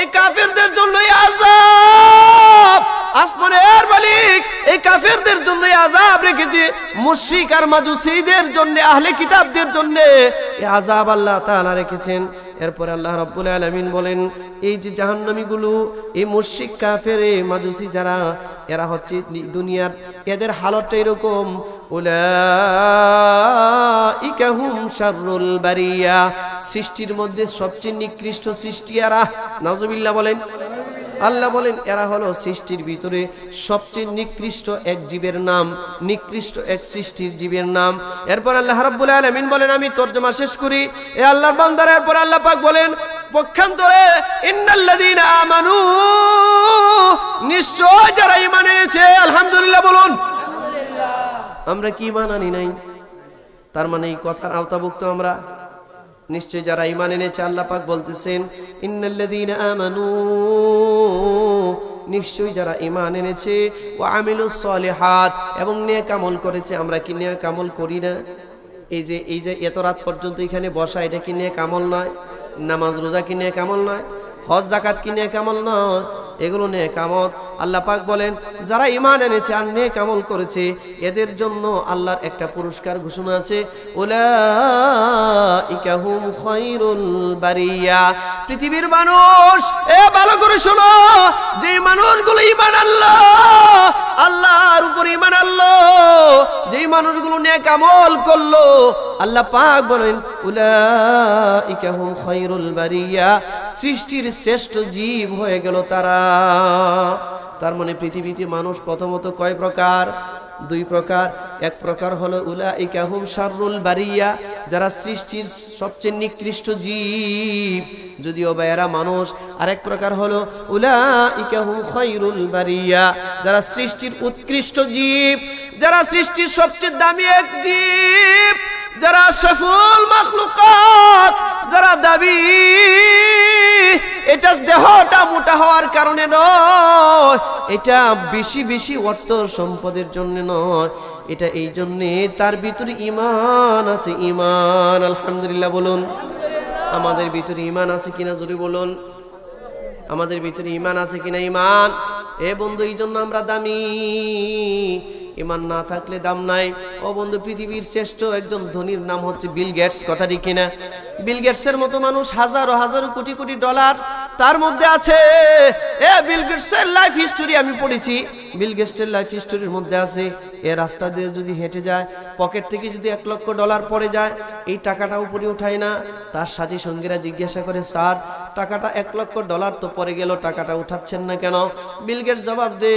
এই কাফেরদের জন্যই আজাব আসমানের মালিক এই কাফেরদের জন্য আজাব রেখেছে মুশরিক আর মাজুসিদের জন্য আহলে কিতাবদের জন্য এই আজাব আল্লাহ তাআলা রেখেছেন এরপরে আল্লাহ রব্বুল আলমিন বলেন এই যে জাহান্নামীগুলো এই মুশরিক কাফেরে মাজুসি যারা এরা হচ্ছে দুনিয়ার এদের হালতটা এরকম বারিয়া সৃষ্টির মধ্যে সবচেয়ে নিকৃষ্ট সৃষ্টি আর নাউজুবিল্লাহ বলেন আল্লাহ বলেন এরা হলো সৃষ্টির ভিতরে সবচেয়ে নিকৃষ্ট এক জীবের নাম নিকৃষ্ট এক সৃষ্টির জীবের নাম এরপর আল্লাহ রাব্বুল আলমিন বলেন আমি তর্জমা শেষ করি এ আল্লাহর বান্দার এরপর আল্লাহ পাক বলেন পক্ষান্তরে ইন্নাল্লাযীনা আমানু নিশ্চয় যারা ঈমান এনেছে আলহামদুলিল্লাহ বলুন আমরা কি মানানি আনি নাই তার মানে এই কথার আওতাভুক্ত আমরা নিশ্চয় যারা ইমান এনেছে আল্লাহ পাক বলতেছেন ইন্নাল্লাযীনা আমানু নিশ্চয়ই যারা ইমান এনেছে ও আমিলুস সলিহাত এবং নেক আমল করেছে আমরা কি নেক আমল করি না এই যে এই যে এত রাত পর্যন্ত এখানে বসা এটা কি নেক আমল নয় নামাজ রোজা কি নেক আমল নয় হজ জাকাত কি নেক আমল নয় এগুলো নেক আমল আল্লাহ পাক বলেন যারা ইমান এনেছে আর নেক আমল করেছে এদের জন্য আল্লাহর একটা পুরস্কার ঘোষণা আছে বারিয়া পৃথিবীর মানুষ এ ভালো করে শোনো যে মানুষগুলো ইমান আল্লাহ আল্লাহর উপর ইমান আল্লাহ যে মানুষগুলো নেক আমল করলো আল্লাহ পাক বলেন উলাইকাহুম খৈরুল বারিয়া সৃষ্টির শ্রেষ্ঠ জীব হয়ে গেল তারা তার মানে পৃথিবীতে মানুষ প্রথমত কয় প্রকার দুই প্রকার এক প্রকার হলো উলা ইকাহুম সারুল বাড়িয়া যারা সৃষ্টির সবচেয়ে নিকৃষ্ট জীব যদিও বা এরা মানুষ আরেক প্রকার হলো উলা ইকাহুম খৈরুল বাড়িয়া যারা সৃষ্টির উৎকৃষ্ট জীব যারা সৃষ্টির সবচেয়ে দামি এক জীব যারা সফল মখলুকাত যারা দাবি এটা দেহটা মোটা হওয়ার কারণে নয় এটা বেশি বেশি অর্থ সম্পদের জন্য নয় এটা এই জন্যে তার ভিতরে ইমান আছে ইমান আলহামদুলিল্লাহ বলুন আমাদের ভিতরে ইমান আছে কিনা জরুরি বলুন আমাদের ভিতরে ইমান আছে কিনা ইমান এ বন্ধু এই জন্য আমরা দামি ইমান না থাকলে দাম নাই ও বন্ধু পৃথিবীর শ্রেষ্ঠ একজন ধনীর নাম হচ্ছে বিল গেটস কথা ঠিক কিনা বিল গেটসের মতো মানুষ হাজারো হাজারো কোটি কোটি ডলার তার মধ্যে আছে এ বিল গেটসের লাইফ হিস্টোরি আমি পড়েছি বিল গেটসের লাইফ হিস্টোরির মধ্যে আছে এ রাস্তা দিয়ে যদি হেঁটে যায় পকেট থেকে যদি এক লক্ষ ডলার পড়ে যায় এই টাকাটা উপরে উঠায় না তার সাথী সঙ্গীরা জিজ্ঞাসা করে স্যার টাকাটা এক লক্ষ ডলার তো পরে গেল টাকাটা উঠাচ্ছেন না কেন বিলগের জবাব দে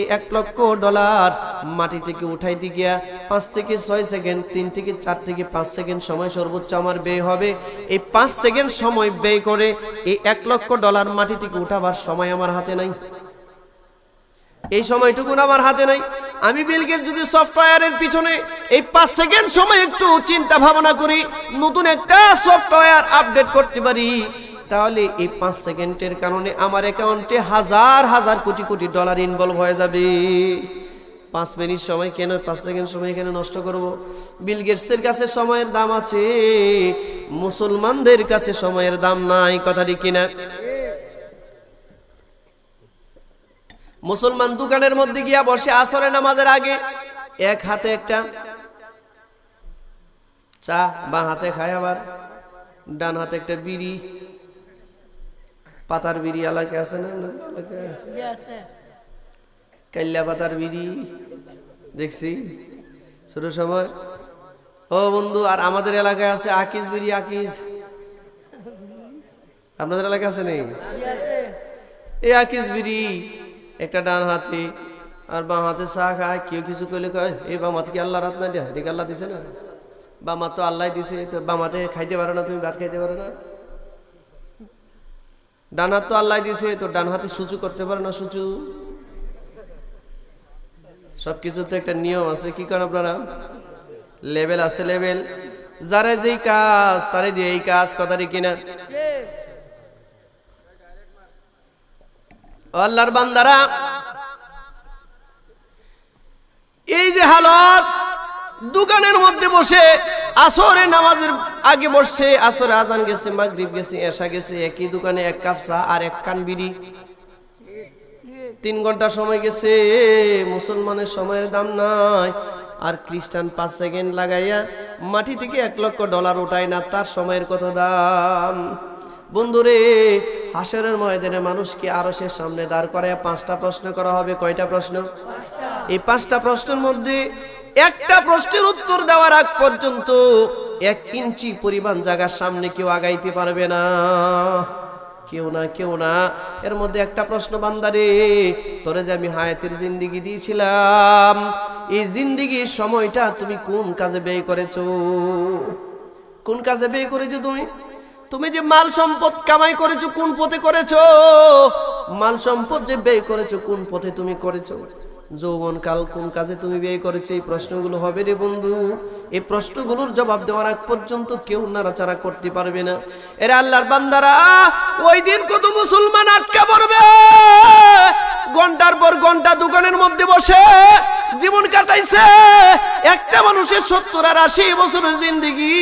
এই এক লক্ষ ডলার মাটি থেকে উঠাইতে গিয়া পাঁচ থেকে ছয় সেকেন্ড তিন থেকে চার থেকে পাঁচ সেকেন্ড সময় সর্বোচ্চ আমার ব্যয় হবে এই পাঁচ সেকেন্ড সময় ব্যয় করে এই এক লক্ষ ডলার মাটি থেকে উঠাবার সময় আমার হাতে নাই এই সময়টুকুন আমার হাতে নাই আমি বিলগের যদি সফটওয়্যারের পিছনে এই পাঁচ সেকেন্ড সময় একটু চিন্তা ভাবনা করি নতুন একটা সফটওয়্যার আপডেট করতে পারি তাহলে এই পাঁচ সেকেন্ডের কারণে আমার অ্যাকাউন্টে হাজার হাজার কোটি কোটি ডলার ইনভলভ হয়ে যাবে পাঁচ মিনিট সময় কেন পাঁচ সেকেন্ড সময় কেন নষ্ট করব বিল গেটসের কাছে সময়ের দাম আছে মুসলমানদের কাছে সময়ের দাম নাই কথাটি কিনা মুসলমান দোকানের মধ্যে গিয়া বসে আসরে নামাজের আগে এক হাতে একটা চা বা হাতে খায় আবার ডান হাতে একটা বিড়ি পাতার বিড়ি আলাকে আছে না কাল্লা পাতার বিড়ি দেখছি ছোট সময় ও বন্ধু আর আমাদের এলাকায় আছে আকিজ বিড়ি আকিজ আপনাদের এলাকায় আছে নেই এই আকিজ বিড়ি একটা ডান হাতি আর বাম হাতে চা খায় কেউ কিছু করলে কয় এই বাম হাতে কি আল্লাহ রাত না দিয়া আল্লাহ দিছে না বাম হাত তো আল্লাহ দিছে তো বাম হাতে খাইতে পারো না তুমি ভাত খাইতে পারো না ডান হাত তো আল্লাহ দিছে তো ডান হাতে সুচু করতে পারো না সুচু সব কিছুতে একটা নিয়ম আছে কি করেন আপনারা লেভেল আছে লেভেল যারা যেই কাজ তারে দিয়ে এই কাজ কথা কিনা আল্লাহর বান্দারা এই যে হালত দোকানের মধ্যে বসে আসরে নামাজের আগে বসছে আসরে আজান গেছে মাগরিব গেছে এসা গেছে একই দোকানে এক কাপ চা আর এক কান বিড়ি তিন ঘন্টা সময় গেছে মুসলমানের সময়ের দাম নাই আর খ্রিস্টান পাঁচ সেকেন্ড লাগাইয়া মাটি থেকে এক লক্ষ ডলার ওঠায় না তার সময়ের কত দাম বন্ধুরে হাসরের ময়দানে মানুষকে আরো সে সামনে দাঁড় করায় পাঁচটা প্রশ্ন করা হবে কয়টা প্রশ্ন এই পাঁচটা প্রশ্নের মধ্যে একটা প্রশ্নের উত্তর দেওয়ার আগ পর্যন্ত এক ইঞ্চি পরিমাণ জায়গার সামনে কেউ আগাইতে পারবে না কেউ না কেউ না এর মধ্যে একটা প্রশ্ন বান্দারে তোরে যে আমি হায়াতের জিন্দিগি দিয়েছিলাম এই জিন্দিগির সময়টা তুমি কোন কাজে ব্যয় করেছো কোন কাজে ব্যয় করেছো তুমি তুমি যে মাল সম্পদ কামাই করেছো কোন পথে করেছো মাল সম্পদ যে ব্যয় করেছো কোন পথে তুমি করেছো যৌবন কাল কোন কাজে তুমি ব্যয় করেছো এই প্রশ্নগুলো হবে রে বন্ধু এই প্রশ্নগুলোর জবাব দেওয়ার আগ পর্যন্ত কেউ নাড়াচাড়া করতে পারবে না এরা আল্লাহর বান্দারা ওই দিন কত মুসলমান আটকা পড়বে ঘন্টার পর ঘন্টা দোকানের মধ্যে বসে জীবন কাটাইছে একটা মানুষের সত্তর আর আশি বছরের জিন্দগি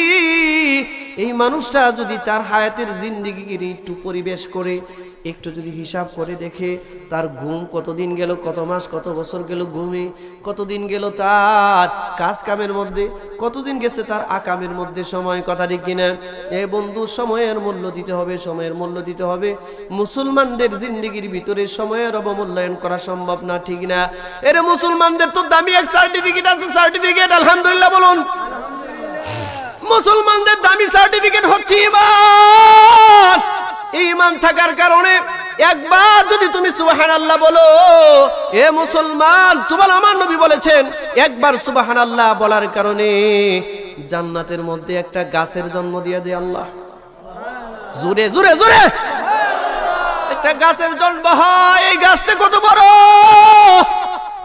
এই মানুষটা যদি তার হায়াতের জিন্দিগির একটু পরিবেশ করে একটু যদি হিসাব করে দেখে তার ঘুম কতদিন গেল কত মাস কত বছর গেল ঘুমে কতদিন গেল তার কাজ কামের মধ্যে কতদিন গেছে তার আকামের মধ্যে সময় কথাটি কিনা এ বন্ধু সময়ের মূল্য দিতে হবে সময়ের মূল্য দিতে হবে মুসলমানদের জিন্দিগির ভিতরে সময়ের অবমূল্যায়ন করা সম্ভব না ঠিক না এর মুসলমানদের তো দামি এক সার্টিফিকেট আছে সার্টিফিকেট আলহামদুলিল্লাহ বলুন মুসলমানদের দামি সার্টিফিকেট হচ্ছে ইমান ইমান থাকার কারণে একবার যদি তুমি সুবাহান আল্লাহ বলো এ মুসলমান তোমার আমার নবী বলেছেন একবার সুবাহান আল্লাহ বলার কারণে জান্নাতের মধ্যে একটা গাছের জন্ম দিয়ে দেয় আল্লাহ জোরে জোরে জোরে একটা গাছের জন্ম হয় এই গাছটা কত বড়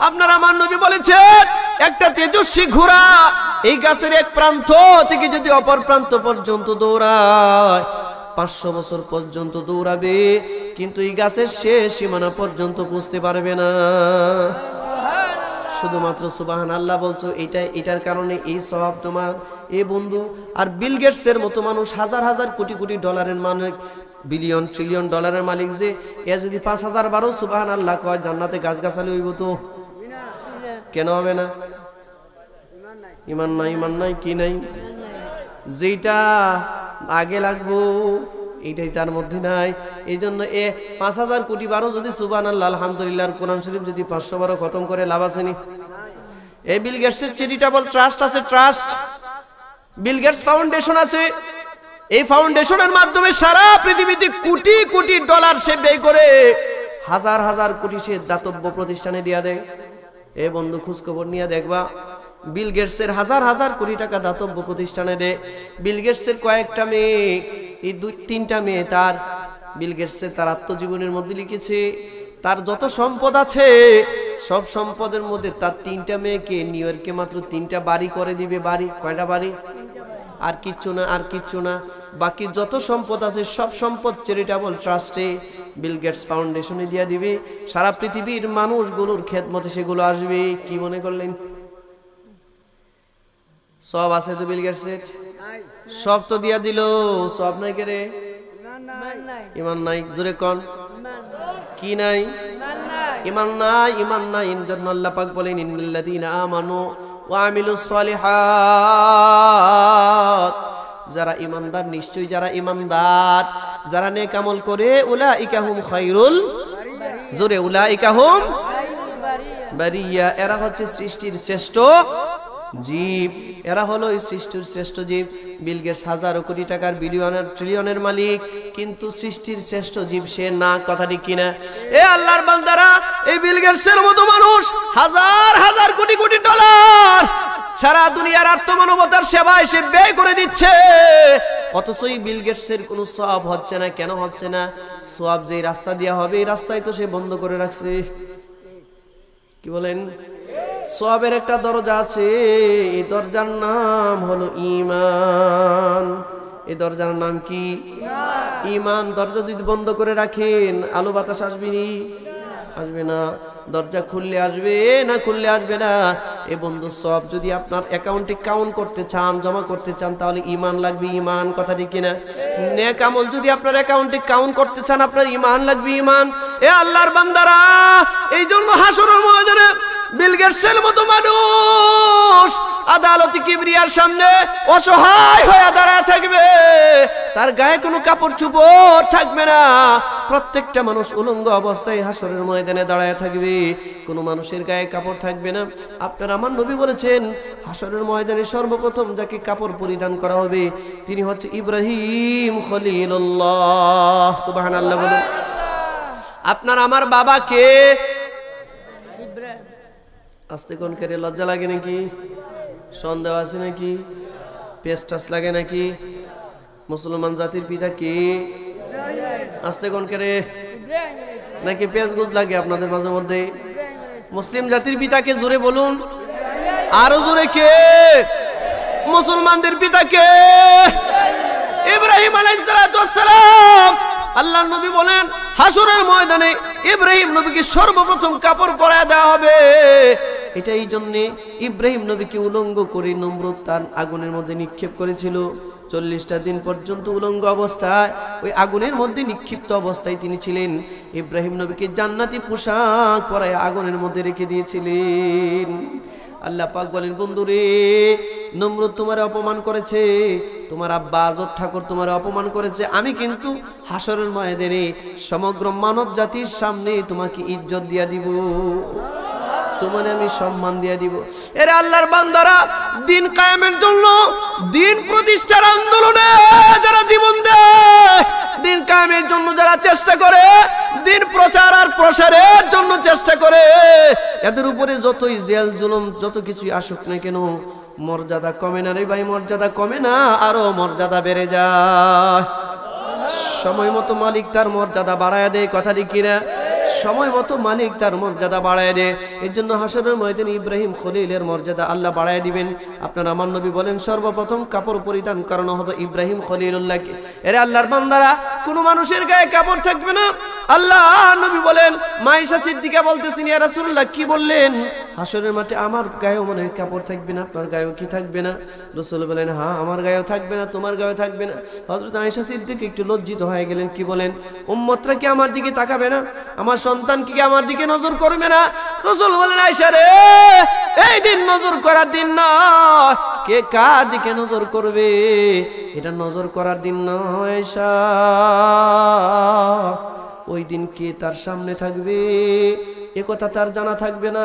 আপনার আমার নবী বলেছেন একটা তেজস্বী ঘোড়া এই গাছের এক প্রান্ত থেকে যদি অপর প্রান্ত পর্যন্ত দৌড়ায় পাঁচশো বছর পর্যন্ত দৌড়াবে কিন্তু এই গাছের শেষ সীমানা পর্যন্ত বুঝতে পারবে না শুধুমাত্র সুবাহান আল্লাহ বলছো এটা এটার কারণে এই স্বভাব তোমার এ বন্ধু আর বিল গেটসের মতো মানুষ হাজার হাজার কোটি কোটি ডলারের মানুষ বিলিয়ন ট্রিলিয়ন ডলারের মালিক যে এ যদি পাঁচ হাজার বারো সুবাহান আল্লাহ কয় জান্নাতে গাছ গাছালি হইব তো কেন হবে না ইমান নাই ইমান নাই কি নাই যেটা আগে লাগবো এইটাই তার মধ্যে নাই এই জন্য এ পাঁচ হাজার কোটি বারো যদি সুবান আল্লাহ আলহামদুলিল্লাহ কোরআন শরীফ যদি পাঁচশো বারো খতম করে লাভ আসেনি এই বিল গেটসের চ্যারিটেবল ট্রাস্ট আছে ট্রাস্ট বিল গেটস ফাউন্ডেশন আছে এই ফাউন্ডেশনের মাধ্যমে সারা পৃথিবীতে কোটি কোটি ডলার সে ব্যয় করে হাজার হাজার কোটি সে দাতব্য প্রতিষ্ঠানে দিয়া দেয় এ বন্ধু খোঁজখবর নিয়ে দেখবা বিল গেটসের হাজার হাজার কোটি টাকা দাতব্য প্রতিষ্ঠানে দেয় বিল গেটসের কয়েকটা মেয়ে এই দুই তিনটা মেয়ে তার বিল গেটসের তার আত্মজীবনের মধ্যে লিখেছে তার যত সম্পদ আছে সব সম্পদের মধ্যে তার তিনটা মেয়েকে নিউ ইয়র্কে মাত্র তিনটা বাড়ি করে দিবে বাড়ি কয়টা বাড়ি আর কিচ্ছু না আর কিচ্ছু না বাকি যত সম্পদ আছে সব সম্পদ চ্যারিটেবল ট্রাস্টে বিল গেটস ফাউন্ডেশনে দিয়ে দিবে সারা পৃথিবীর মানুষগুলোর খেদমতে সেগুলো আসবে কি মনে করলেন সব আছে তো বিল গেটসের সব তো দিয়া দিল সব নাই কে রে ইমান নাই জোরে কন কি নাই ইমান নাই ইমান নাই ইনজন্য আল্লাহ পাক বলেন ইনাল্লাযিনা আমানু ওয়া আমিলুস সলিহাত যারা ইমানদার নিশ্চয় যারা ইমানদার যারা নেক আমল করে উলাইকা হুম খায়রুল জোরে উলাইকা হুম বারিয়া এরা হচ্ছে সৃষ্টির শ্রেষ্ঠ জীব এরা হলো এই সৃষ্টির শ্রেষ্ঠ জীব বিলগেস হাজারো কোটি টাকার বিলিয়নের ট্রিলিয়নের মালিক কিন্তু সৃষ্টির শ্রেষ্ঠ জীব সে না কথাটি কিনা এ আল্লাহর বান্দারা এই বিলগেসের মতো মানুষ হাজার হাজার কোটি কোটি ডলার সারা দুনিয়ার আত্মমানবতার সেবা এসে ব্যয় করে দিচ্ছে অথচ এই বিল গেটসের কোনো সব হচ্ছে না কেন হচ্ছে না সব যে রাস্তা দেওয়া হবে এই রাস্তায় তো সে বন্ধ করে রাখছে কি বলেন সবের একটা দরজা আছে এই দরজার নাম হলো ইমান এই দরজার নাম কি ইমান দরজা যদি বন্ধ করে রাখেন আলো বাতাস আসবে আসবে না দরজা খুললে আসবে না খুললে আসবে না এ বন্ধু সব যদি আপনার অ্যাকাউন্টে কাউন্ট করতে চান জমা করতে চান তাহলে ইমান লাগবে ইমান কথা ঠিক কিনা নেক আমল যদি আপনার অ্যাকাউন্টে কাউন্ট করতে চান আপনার ইমান লাগবে ইমান এ আল্লাহর বান্দারা এই জন্য হাসুরের ময়দানে বিলগেটসের মতো মানুষ আদালতে কিবরিয়ার সামনে অসহায় হয়ে দাঁড়ায় থাকবে তার গায়ে কোনো কাপড় চুপড় থাকবে না প্রত্যেকটা মানুষ উলঙ্গ অবস্থায় হাসরের ময়দানে দাঁড়ায় থাকবে কোনো মানুষের গায়ে কাপড় থাকবে না আপনার আমার নবী বলেছেন হাসরের ময়দানে সর্বপ্রথম যাকে কাপড় পরিধান করা হবে তিনি হচ্ছে ইব্রাহিম খলিল্লাহ সুবাহান আল্লাহ আপনার আমার বাবাকে আস্তে কোন কেটে লজ্জা লাগে নাকি সন্দেহ আছে নাকি পেস্টাস লাগে নাকি মুসলমান জাতির পিতা কি আস্তে কোন কেটে নাকি পেঁয়াজ গুজ লাগে আপনাদের মাঝে মধ্যে মুসলিম জাতির পিতাকে জোরে বলুন আরো জোরে কে মুসলমানদের পিতাকে ইব্রাহিম আলাইসালাম আল্লাহ নবী বলেন হাসুরের ময়দানে ইব্রাহিম নবীকে সর্বপ্রথম কাপড় পরায় দেওয়া হবে এটা এই জন্যে ইব্রাহিম নবীকে উলঙ্গ করে নম্রত তার আগুনের মধ্যে নিক্ষেপ করেছিল চল্লিশটা দিন পর্যন্ত উলঙ্গ অবস্থায় ওই আগুনের মধ্যে নিক্ষিপ্ত অবস্থায় তিনি ছিলেন ইব্রাহিম নবীকে জান্নাতি পোশাক পরায় আগুনের মধ্যে রেখে দিয়েছিলেন আল্লাহ পাক বলেন বন্ধুরে নম্রত তোমার অপমান করেছে তোমার আব্বা আজব ঠাকুর তোমার অপমান করেছে আমি কিন্তু হাসরের ময়দানে সমগ্র মানব জাতির সামনে তোমাকে ইজ্জত দিয়া দিব তোমার আমি সম্মান দিয়ে দিব এর আল্লাহর বান্দারা দিন কায়েমের জন্য দিন প্রতিষ্ঠার আন্দোলনে যারা জীবন দেয় দিন কায়েমের জন্য যারা চেষ্টা করে দিন প্রচার আর প্রসারের জন্য চেষ্টা করে এদের উপরে যতই জেল জুলুম যত কিছুই আসুক না কেন মর্যাদা কমে না রে ভাই মর্যাদা কমে না আরো মর্যাদা বেড়ে যায় সময় মতো মালিক তার মর্যাদা বাড়ায় দেয় কথা ঠিক কিনা সময় মতো মালিক তার মর্যাদা বাড়ায় দেয় এর জন্য হাসরের ময়দিন ইব্রাহিম খলিলের মর্যাদা আল্লাহ বাড়ায় দিবেন আপনার আমার নবী বলেন সর্বপ্রথম কাপড় পরিধান করানো হবে ইব্রাহিম খলিলুল্লাহকে এরে আল্লাহর বান্দারা কোনো মানুষের গায়ে কাপড় থাকবে না আল্লাহ নবী বলেন মাইশা সিদ্দিকা বলতেছেন ইয়া রাসূলুল্লাহ কি বললেন হাসরের মাঠে আমার গায়েও মনে হয় কাপড় থাকবে না আপনার গায়েও কি থাকবে না রসুল বলেন হ্যাঁ আমার গায়েও থাকবে না তোমার গায়েও থাকবে না হজরত আয়সা সিদ্দিক একটু লজ্জিত হয়ে গেলেন কি বলেন উম্মতরা কি আমার দিকে তাকাবে না আমার সন্তান কি আমার দিকে নজর করবে না রসুল বলেন আয়সা রে এই দিন নজর করার দিন না কে কার দিকে নজর করবে এটা নজর করার দিন নয় আয়সা ওই দিন কে তার সামনে থাকবে একথা তার জানা থাকবে না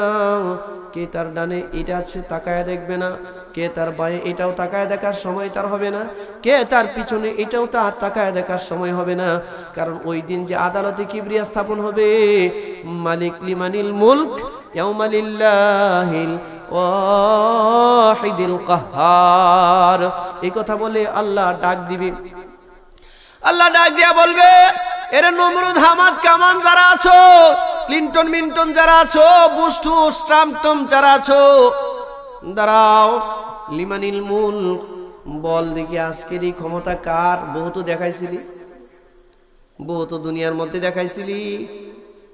কে তার ডানে এটা সে তাকায় দেখবে না কে তার বাঁয়ে এটাও তাকায় দেখার সময় তার হবে না কে তার পিছনে এটাও তার তাকায় দেখার সময় হবে না কারণ ওই দিন যে আদালতে কিবরিয়া স্থাপন হবে মালিক লিমানিল মুল্ক ইয়াউমালিল্লাহিল ওয়াহিদিল কাহার এই কথা বলে আল্লাহ ডাক দিবে আল্লাহ ডাক দিয়া বলবে এর নমরুদ হামাদ কামান যারা আছো ক্লিন্টন মিন্টন যারা আছো বুস্টু স্ট্রামটম যারা আছো দাঁড়াও লিমানিল মূল বল দেখি দি ক্ষমতা কার বহুত দেখাইছিলি বহুত দুনিয়ার মধ্যে দেখাইছিলি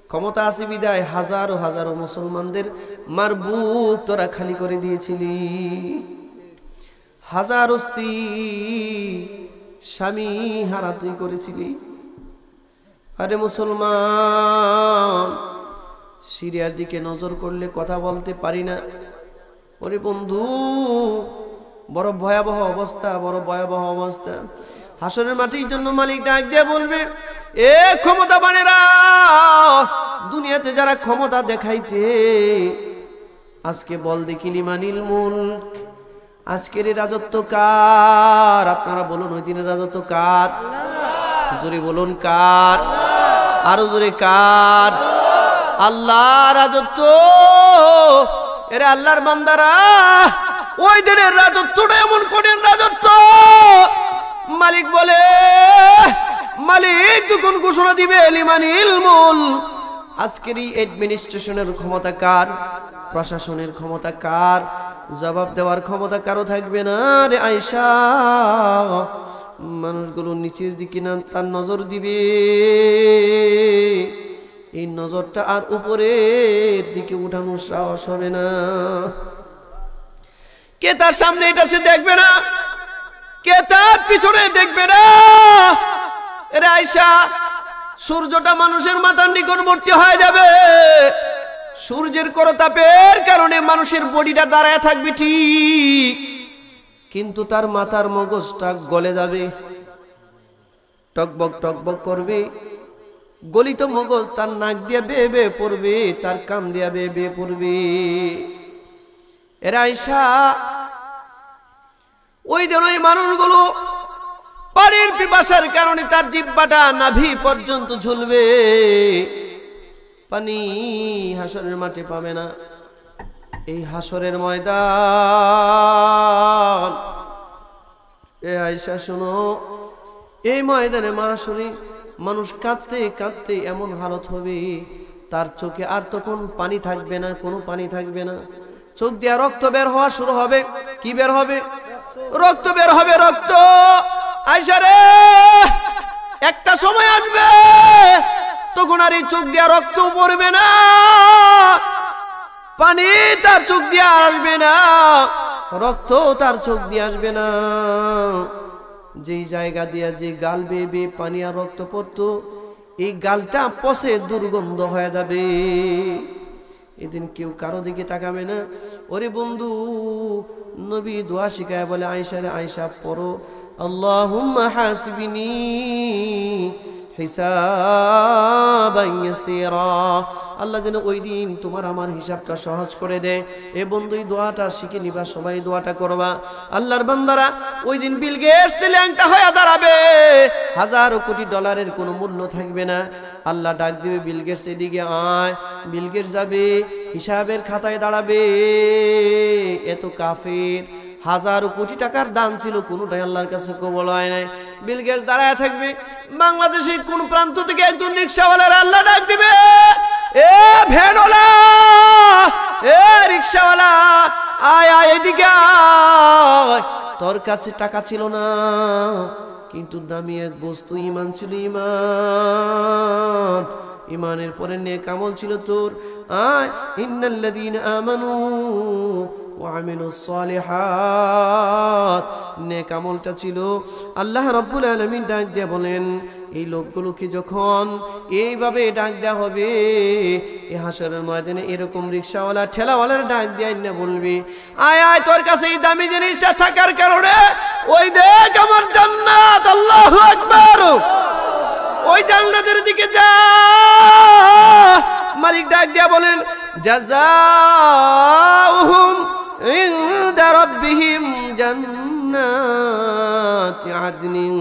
ক্ষমতা আছে বিদায় হাজারো হাজারো মুসলমানদের মার বুক তোরা খালি করে দিয়েছিলি হাজার অস্থি স্বামী হারা তুই করেছিলি আরে মুসলমান সিরিয়ার দিকে নজর করলে কথা বলতে পারি না ওরে বন্ধু বড় ভয়াবহ অবস্থা বড় ভয়াবহ অবস্থা হাসনের মাটির জন্য মালিক ডাক দিয়ে বলবে এ ক্ষমতা বানেরা দুনিয়াতে যারা ক্ষমতা দেখাইতে আজকে বল দেখিনি মানিল মুল্ক আজকের রাজত্ব কার আপনারা বলুন ওই দিনের রাজত্ব কার বলুন কার আরো জোরে কার আল্লাহ রাজত্ব এরা আল্লাহর মান্দারা ওই দিনের রাজত্বটা এমন কঠিন রাজত্ব মালিক বলে মালিক যখন ঘোষণা দিবে আজকের এই অ্যাডমিনিস্ট্রেশনের ক্ষমতা কার প্রশাসনের ক্ষমতা কার জবাব দেওয়ার ক্ষমতা কারো থাকবে না রে আয়সা মানুষগুলো নিচের দিকে না তার নজর দিবে এই নজরটা আর উপরের দিকে উঠানোর সাহস হবে না কে তার সামনে এটা সে দেখবে না কে তার পিছনে দেখবে না রে সূর্যটা মানুষের মাথার নিকটবর্তী হয়ে যাবে সূর্যের করতাপের কারণে মানুষের বডিটা দাঁড়ায় থাকবে ঠিক কিন্তু তার মাথার মগজটা গলে যাবে টকবক টকবক করবে গলিত মগজ তার নাক দিয়া বে বেয়ে পড়বে তার কাম দিয়া বে বেয়ে পড়বে এরা আইসা ওই দিন ওই মানুষগুলো পানির পিপাসার কারণে তার জিব্বাটা নাভি পর্যন্ত ঝুলবে পানি হাসরের মাঠে পাবে না এই হাসরের ময়দান এ আয়সা শুনো এই ময়দানে মাহাসরি মানুষ কাঁদতে কাঁদতে এমন হালত হবে তার চোখে আর তখন পানি থাকবে না কোনো পানি থাকবে না চোখ দিয়া রক্ত বের হওয়া শুরু হবে কি বের হবে রক্ত বের হবে রক্ত আয়সা রে একটা সময় আসবে তখন আর এই চোখ দিয়া রক্ত পড়বে না পানি তার চোখ দিয়ে আসবে না রক্ত তার চোখ দিয়ে আসবে না যেই জায়গা দিয়ে যে গাল বেবে পানি আর রক্ত পড়তো এই গালটা পশে দুর্গন্ধ হয়ে যাবে এদিন কেউ কারো দিকে তাকাবে না ওরে বন্ধু নবী দোয়া শিখায় বলে আয়সা রে আয়সা পড়ো আল্লাহ আল্লাহ যেন ওই দিন তোমার আমার হিসাবটা সহজ করে দেয় এ বন্ধু দোয়াটা শিখে নিবা সবাই দোয়াটা করবা আল্লাহর বান্দারা ওই দিন বিল গেটস ল্যাংটা হয়ে দাঁড়াবে হাজারো কোটি ডলারের কোনো মূল্য থাকবে না আল্লাহ ডাক দিবে বিল গেটস এদিকে আয় বিল গেটস যাবে হিসাবের খাতায় দাঁড়াবে এত কাফির হাজারো কোটি টাকার দান ছিল কোনোটাই আল্লাহর কাছে কবল হয় নাই বিল গেটস দাঁড়ায় থাকবে বাংলাদেশের কোন প্রান্ত থেকে একজন রিক্সাওয়ালার আল্লাহ ডাক দিবে এ এ রিক্সাওয়ালা আয় আয় তোর কাছে টাকা ছিল না কিন্তু দামি এক বস্তু ইমান ছিল ইমান ইমানের পরে নে কামল ছিল তোর আয় আমানু নে কামলটা ছিল আল্লাহ রব্বুল আলমিন ডাক দিয়ে বলেন এই লোকগুলোকে যখন এইভাবে ডাক দেওয়া হবে এ হাসরের ময়দানে এরকম রিক্সাওয়ালা ঠেলাওয়ালার ডাক দেয় না বলবি আয় আয় তোর কাছে এই দামি জিনিসটা থাকার কারণে ওই দেখ আমার জান্নাত আল্লাহ আকবার ওই জান্নাতের দিকে যা মালিক ডাক দিয়া বলেন জাযাউহুম ইনদা রাব্বিহিম জান্নাতি আদনিন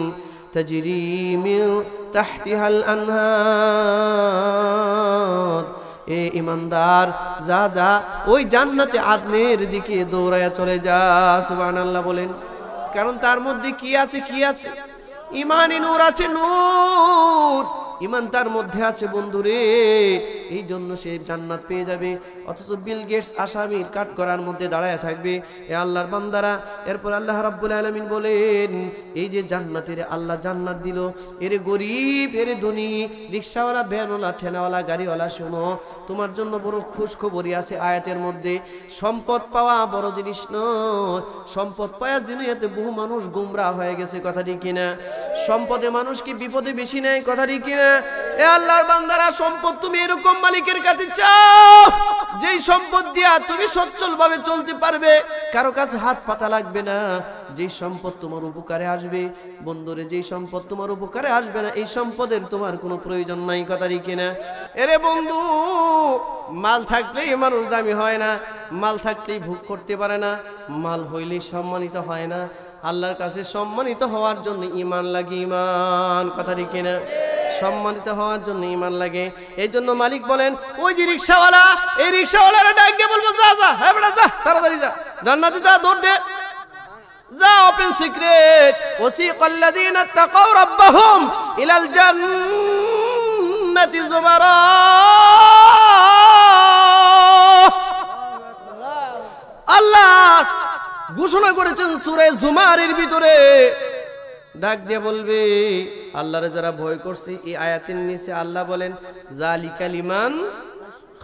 تجري من تحتها الأنهار এ ইমানদার যা যা ওই জান্নাতে আদনের দিকে দৌড়ায় চলে যা সুবান আল্লাহ বলেন কারণ তার মধ্যে কি আছে কি আছে ইমানি নূর আছে নূর ইমান তার মধ্যে আছে বন্ধুরে এই জন্য সে জান্নাত পেয়ে যাবে অথচ বিল গেটস আসামির কাট করার মধ্যে দাঁড়ায় থাকবে এ আল্লাহর বান্দারা এরপর আল্লাহ রাব্বুল আলমিন বলেন এই যে জান্নাতের আল্লাহ জান্নাত দিল এরে গরিব এরে ধনী রিক্সাওয়ালা ভ্যানওয়ালা ঠেলাওয়ালা গাড়িওয়ালা শোনো তোমার জন্য বড় খুশ খবরই আছে আয়াতের মধ্যে সম্পদ পাওয়া বড় জিনিস নয় সম্পদ পাওয়ার এতে বহু মানুষ গুমরা হয়ে গেছে কথাটি কিনা সম্পদে মানুষ কি বিপদে বেশি নেয় কথাটি কিনা এ আল্লাহর বান্দারা সম্পদ তুমি এরকম মালিকের কাছে চাও যেই সম্পদ দিয়া তুমি সচ্ছল চলতে পারবে কারো কাছে হাত পাতা লাগবে না যেই সম্পদ তোমার উপকারে আসবে বন্ধুরে যেই সম্পদ তোমার উপকারে আসবে না এই সম্পদের তোমার কোনো প্রয়োজন নাই কিনা এরে বন্ধু মাল থাকলেই মানুষ দামি হয় না মাল থাকলেই ভোগ করতে পারে না মাল হইলেই সম্মানিত হয় না আল্লাহর কাছে সম্মানিত হওয়ার জন্য ইমান লাগে ইমান কথারই কিনা সম্মানিত হওয়ার জন্য ইমান লাগে এই জন্য মালিক বলেন ওই যে রিক্সাওয়ালা এই রিক্সাওয়ালারা ডাক দিয়ে বলবো যা যা হ্যাঁ বেটা যা তাড়াতাড়ি যা জান্নাতে যা দৌড় দে যা ওপেন সিক্রেট ওসিকাল্লাযীনা তাকাউ রাব্বাহুম ইলাল জান্নাতি জুমারা আল্লাহ ঘোষণা করেছেন সুরে জুমারের ভিতরে ডাক দিয়ে বলবে আল্লাহরে যারা ভয় করছে এই আয়াতের নিচে আল্লাহ বলেন জালিকাল ইমান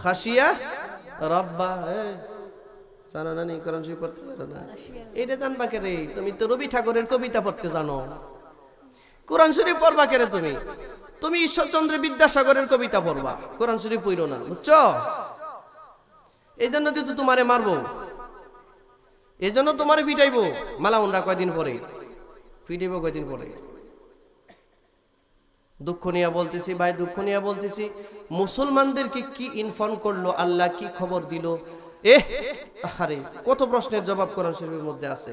খাসিয়া রব্বা জানো না করণ সই পড়তে পারো না এটা জানবা কে রে তুমি তো রবি ঠাকুরের কবিতা পড়তে জানো কোরআন শরীফ পড়বা কে রে তুমি তুমি ঈশ্বরচন্দ্র বিদ্যাসাগরের কবিতা পড়বা কোরআন শরীফ পড়ো না বুঝছো এই জন্য তো তোমারে মারবো এই জন্য তোমারে পিটাইবো মালা কয়দিন পরে ফিরিব কয়দিন পরে দুঃখ নিয়ে বলতেছি ভাই দুঃখ নিয়ে বলতেছি মুসলমানদেরকে কি ইনফর্ম করলো আল্লাহ কি খবর দিল এ আরে কত প্রশ্নের জবাব করার শরীফের মধ্যে আছে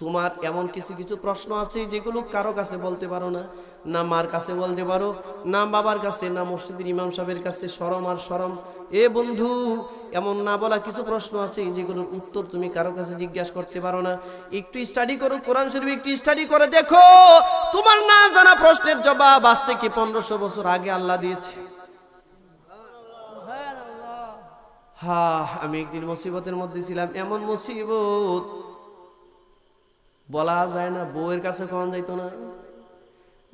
তোমার এমন কিছু কিছু প্রশ্ন আছে যেগুলো কারো কাছে বলতে পারো না না মার কাছে বলতে পারো না বাবার কাছে না মসজিদের ইমাম সাহেবের কাছে সরম আর সরম এ বন্ধু এমন না বলা কিছু প্রশ্ন আছে যেগুলোর উত্তর তুমি কারো কাছে জিজ্ঞাসা করতে পারো না একটু স্টাডি করো কোরআন শরীফ একটু স্টাডি করে দেখো তোমার না জানা প্রশ্নের জবাব আজ থেকে পনেরোশো বছর আগে আল্লাহ দিয়েছে হা আমি একদিন মুসিবতের মধ্যে ছিলাম এমন মুসিবত বলা যায় না বউয়ের কাছে কখন যাইতো না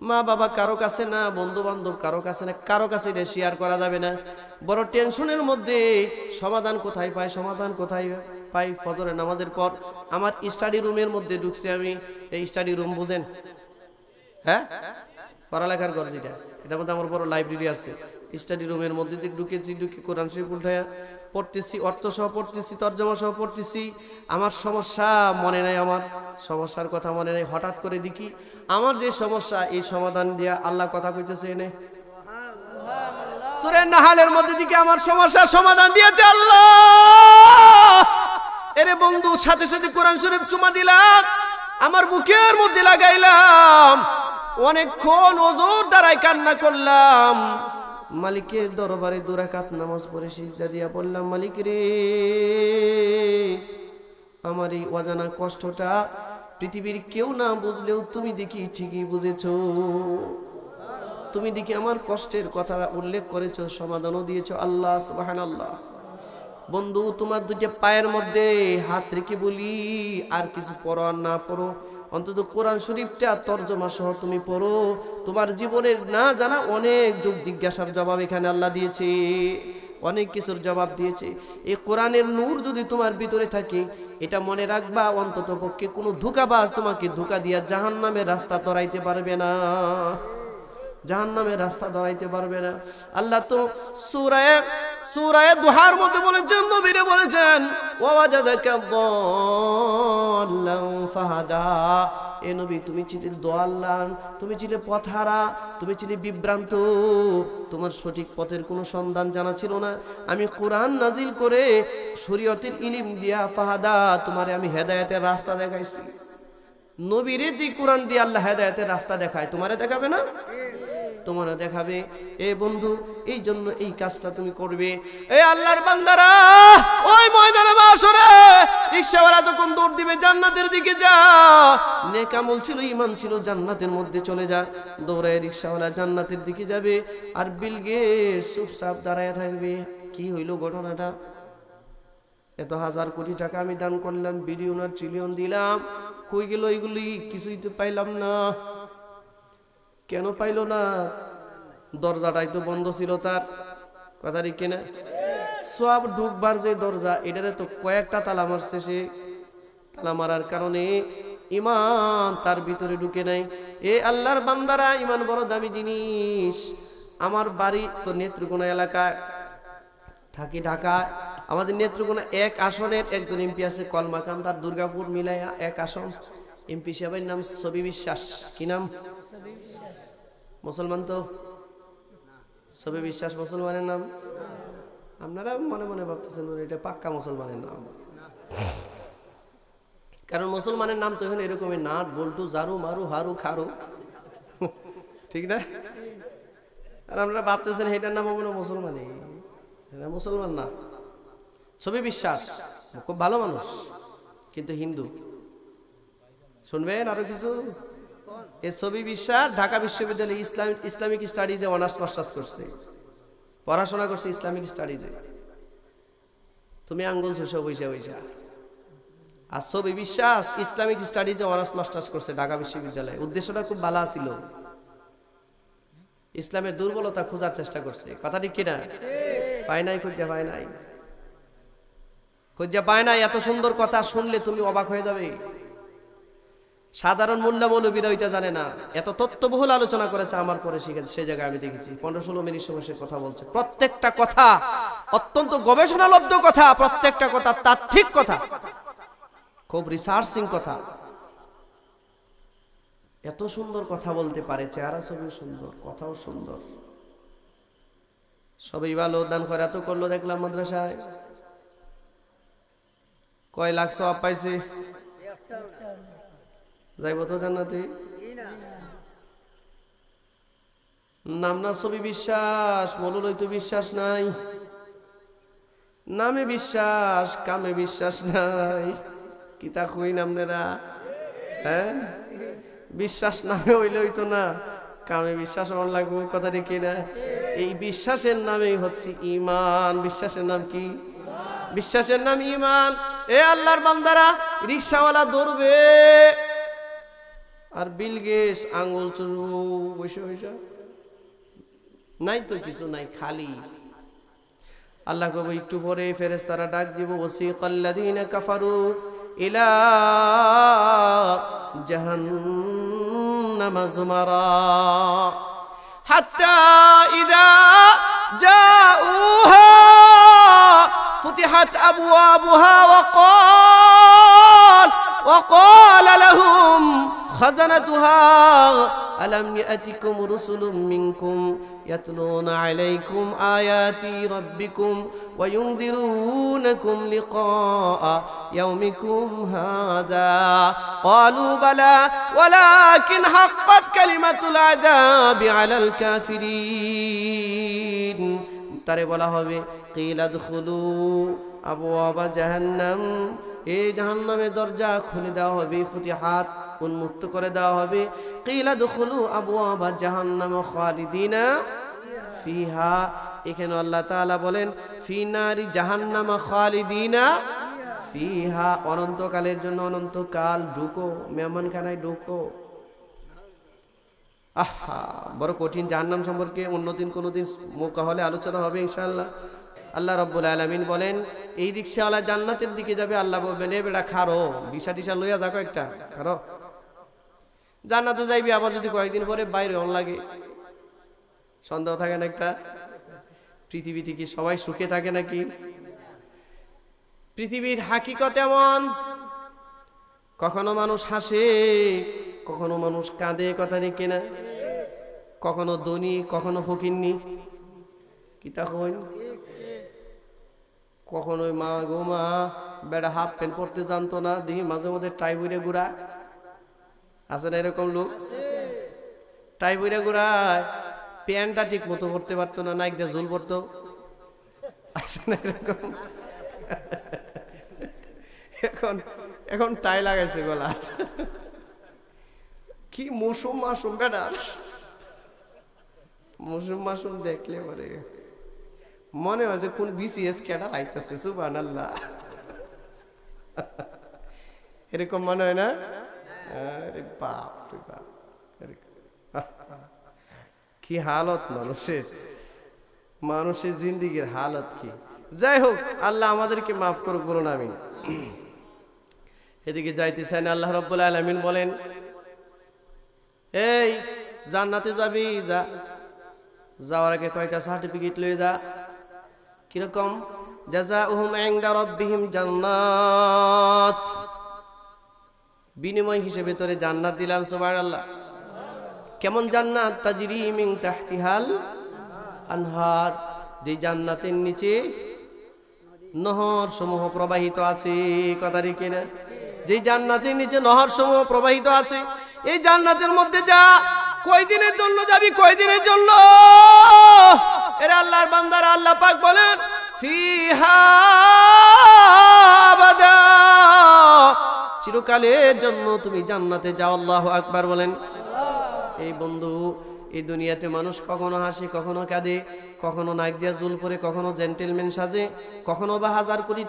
মা বাবা কারো কাছে না বন্ধু বান্ধব কারো কাছে না কারো কাছে এটা শেয়ার করা যাবে না বড় টেনশনের মধ্যে সমাধান কোথায় পায় সমাধান কোথায় পাই ফজরে নামাজের পর আমার স্টাডি রুমের মধ্যে ঢুকছি আমি এই স্টাডি রুম বুঝেন হ্যাঁ পড়ালেখার ঘর যেটা এটার মধ্যে আমার বড় লাইব্রেরি আছে স্টাডি রুমের মধ্যে দিয়ে ঢুকেছি ঢুকে কোরআন শরীফ উঠায়া পড়তেছি অর্থ সহ পড়তেছি তর্জমা সহ পড়তেছি আমার সমস্যা মনে নাই আমার সমস্যার কথা মনে নেই হঠাৎ করে দেখি আমার যে সমস্যা এই সমাধান দিয়া আল্লাহ কথা কইতেছে এনে সুরের নাহালের মধ্যে দিকে আমার সমস্যার সমাধান দিয়া আল্লাহ এরে বন্ধু সাথে সাথে কোরআন শরীফ চুমা দিলাম আমার বুকের মধ্যে লাগাইলাম অনেকক্ষণ ওজোর দ্বারাই কান্না করলাম মালিকের দরবারে দুরাকাত নামাজ পড়ে সিজদা দিয়া বললাম মালিক রে আমার এই অজানা কষ্টটা পৃথিবীর কেউ না বুঝলেও তুমি দেখি ঠিকই বুঝেছ তুমি দেখি আমার কষ্টের কথাটা উল্লেখ করেছ সমাধানও দিয়েছ আল্লাহ সুবাহান আল্লাহ বন্ধু তোমার দুটি পায়ের মধ্যে হাত রেখে বলি আর কিছু পড়ো আর না পড়ো অন্তত কোরআন শরীফটা তর্জমা সহ তুমি পড়ো তোমার জীবনের না জানা অনেক যুগ জিজ্ঞাসার জবাব এখানে আল্লাহ দিয়েছে অনেক কিছুর জবাব দিয়েছে এই কোরআনের নূর যদি তোমার ভিতরে থাকে এটা মনে রাখবা অন্তত পক্ষে কোনো ধোকাবাজ তোমাকে ধোকা দিয়া জাহান নামে রাস্তা তরাইতে পারবে না জাহান নামে রাস্তা দাঁড়াইতে পারবে না আল্লাহ তো সুরায় সুরায় দুহার মধ্যে বলেছেন নবীরে বলেছেন ফাহাদা এ নবী তুমি চিঠি দোয়াল্লান তুমি ছিলে পথহারা তুমি ছিলে বিভ্রান্ত তোমার সঠিক পথের কোনো সন্ধান জানা ছিল না আমি কোরআন নাজিল করে শরীয়তের ইলিম দিয়া ফাহাদা তোমারে আমি হেদায়তের রাস্তা দেখাইছি নবীরে যে কোরআন দিয়ে আল্লাহ হেদায়তের রাস্তা দেখায় তোমারে দেখাবে না তোমার দেখাবে এ বন্ধু এই জন্য এই কাজটা তুমি করবে এ আল্লাহর বান্দারা ওই ময়দানে বাসরে রিক্সাওয়ালা যখন দৌড় দিবে জান্নাতের দিকে যা নেকামল ছিল ইমান ছিল জান্নাতের মধ্যে চলে যা দৌড়ায় রিক্সাওয়ালা জান্নাতের দিকে যাবে আর বিল গে দাঁড়ায় থাকবে কি হইল ঘটনাটা এত হাজার কোটি টাকা আমি দান করলাম বিলিয়ন আর ট্রিলিয়ন দিলাম কই গেল এগুলি কিছুই তো পাইলাম না কেন পাইল না দরজাটাই তো বন্ধ ছিল তার কথা ঠিক কিনা সব ঢুকবার যে দরজা এটারে তো কয়েকটা তালা মারছে সে তালা মারার কারণে ইমান তার ভিতরে ঢুকে নাই এ আল্লাহর বান্দারা ইমান বড় দামি জিনিস আমার বাড়ি তো নেত্রকোনা এলাকায় থাকি ঢাকায় আমাদের নেত্রকোনা এক আসনের একজন এমপি আছে কলমাকান্দার দুর্গাপুর মিলাইয়া এক আসন এমপি সাহেবের নাম সবি বিশ্বাস কি নাম মুসলমান তো সবে বিশ্বাস মুসলমানের নাম আপনারা মনে মনে ভাবতেছেন এটা পাক্কা মুসলমানের নাম কারণ মুসলমানের নাম তো এখন এরকমই নাট বল্টু জারু মারু হারু খারু ঠিক না আর আপনারা ভাবতেছেন এটার নাম কোনো মুসলমানই এটা মুসলমান না ছবি বিশ্বাস খুব ভালো মানুষ কিন্তু হিন্দু শুনবেন আরো কিছু এ ছবি বিশ্বাস ঢাকা বিশ্ববিদ্যালয়ে ইসলাম ইসলামিক স্টাডিজে অনার্স মাস্টার্স করছে পড়াশোনা করছে ইসলামিক স্টাডিজে তুমি আঙ্গুল ছুষে বৈশা বৈশা আর ছবি বিশ্বাস ইসলামিক স্টাডিজে অনার্স মাস্টার্স করছে ঢাকা বিশ্ববিদ্যালয়ে উদ্দেশ্যটা খুব ভালো ছিল ইসলামের দুর্বলতা খোঁজার চেষ্টা করছে কথা ঠিক কিনা পায় নাই খুঁজে পায় নাই খুঁজা পায় নাই এত সুন্দর কথা শুনলে তুমি অবাক হয়ে যাবে সাধারণ মোল্লা মৌলবীরা ওইটা জানে না এত তত্ত্ববহুল আলোচনা করেছে আমার পরে শিখেছে সে জায়গায় আমি দেখেছি পনেরো ষোলো মিনিট সময় সে কথা বলছে প্রত্যেকটা কথা অত্যন্ত গবেষণালব্ধ কথা প্রত্যেকটা কথা ঠিক কথা খুব রিসার্চিং কথা এত সুন্দর কথা বলতে পারে চেহারা সবই সুন্দর কথাও সুন্দর সবই ভালো দান করে এত করলো দেখলাম মাদ্রাসায় কয় লাখ সব পাইছে যাইব তো জান্নাতে নাম না ছবি বিশ্বাস মনুলই তো বিশ্বাস নাই নামে বিশ্বাস কামে বিশ্বাস নাই কিতা খুই নেরা হ্যাঁ বিশ্বাস নামে হইলেই তো না কামে বিশ্বাস আমার লাগবে কথা দেখি না এই বিশ্বাসের নামেই হচ্ছে ইমান বিশ্বাসের নাম কি বিশ্বাসের নাম ইমান এ আল্লাহর বান্দারা রিক্সাওয়ালা দৌড়বে আর বিল গেস আঙুল চুরু বসে বসে নাই তো কিছু নাই খালি আল্লাহ কব একটু পরে ফেরেস তারা ডাক দিব ওসি কল্লাদিন কাফারু ইলা জাহান জাহান্নামা জুমারা হাত্তা ইদা জাউহা فتحت أبوابها وقال وقال لهم خزنتها ألم يأتكم رسل منكم يتلون عليكم آيات ربكم وينذرونكم لقاء يومكم هذا قالوا بلى ولكن حقت كلمة العذاب على الكافرين ترى بلا হবে قيل ادخلوا أبواب جهنم এই জাহান্নামের দরজা খুলে দেওয়া হবে ফুটি হাত উন্মুক্ত করে দেওয়া হবে কিলা দুখলু আবু আবা খালি দিনা ফিহা এখানে আল্লাহ তাআলা বলেন ফিনারি জাহান্নামা দিনা ফিহা অনন্তকালের জন্য অনন্তকাল ঢুকো মেহমানখানায় ঢুকো আহা বড় কঠিন জাহান্নাম সম্পর্কে অন্যদিন কোনোদিন মৌকা হলে আলোচনা হবে ইনশাল্লাহ আল্লাহ রব্বুল আলমিন বলেন এই রিক্সাওয়ালা জান্নাতের দিকে যাবে আল্লাহ বলবেন এ বেটা খারো ভিসা টিসা লইয়া যাকো একটা খারো জান্নাতে যাইবি আবার যদি কয়েকদিন পরে বাইরে অন লাগে সন্দেহ থাকে না একটা পৃথিবীতে কি সবাই সুখে থাকে নাকি পৃথিবীর হাকিকত এমন কখনো মানুষ হাসে কখনো মানুষ কাঁদে কথা নেই কেনা কখনো ধনী কখনো কি কিতা কই কখনোই মা গো মা বেড়া হাফ প্যান্ট পরতে জানতো না দেখি মাঝে মধ্যে টাই বইরে ঘুরায় আছে না এরকম লোক টাই বইরে ঘুরায় প্যান্টটা ঠিক মতো পরতে পারতো না নাইক দিয়ে ঝুল পরতো আছে না এরকম এখন এখন টাই লাগাইছে গলা কি মৌসুম মাসুম বেটা মৌসুম মাসুম দেখলে পরে মনে হয় যে কোন বিসিএস ক্যাডার আইতেছে সুবান আল্লাহ এরকম মনে হয় না আরে বাপ কি হালত মানুষের মানুষের জিন্দিগির হালত কি যাই হোক আল্লাহ আমাদেরকে মাফ করুক বলুন আমি এদিকে যাইতে চাই না আল্লাহ রব্বুল আলমিন বলেন এই জান্নাতে যাবি যা যাওয়ার আগে কয়টা সার্টিফিকেট লয়ে যা কিরকম জান্নাত বিনিময় হিসেবে তোরে জান্নাত দিলাম আল্লাহ কেমন জান্নাত তাজিরি মিন তাহতিহাল আনহার যে জান্নাতের নিচে নহর সমূহ প্রবাহিত আছে কথারই কেনা যে জান্নাতের নিচে নহর সমূহ প্রবাহিত আছে এই জান্নাতের মধ্যে যা কয়দিনের জন্য যাবি কয়দিনের জন্য এর আল্লাহর বান্দারা আল্লাহ পাক বলেন চিরকালের জন্য তুমি জান্নাতে যাও আল্লাহ আকবার বলেন এই বন্ধু এই দুনিয়াতে মানুষ কখনো হাসে কখনো কাঁদে কখনো নাক দিয়া জুল করে কখনো জেন্টেলম্যান সাজে কখনো বা হাজার কোটি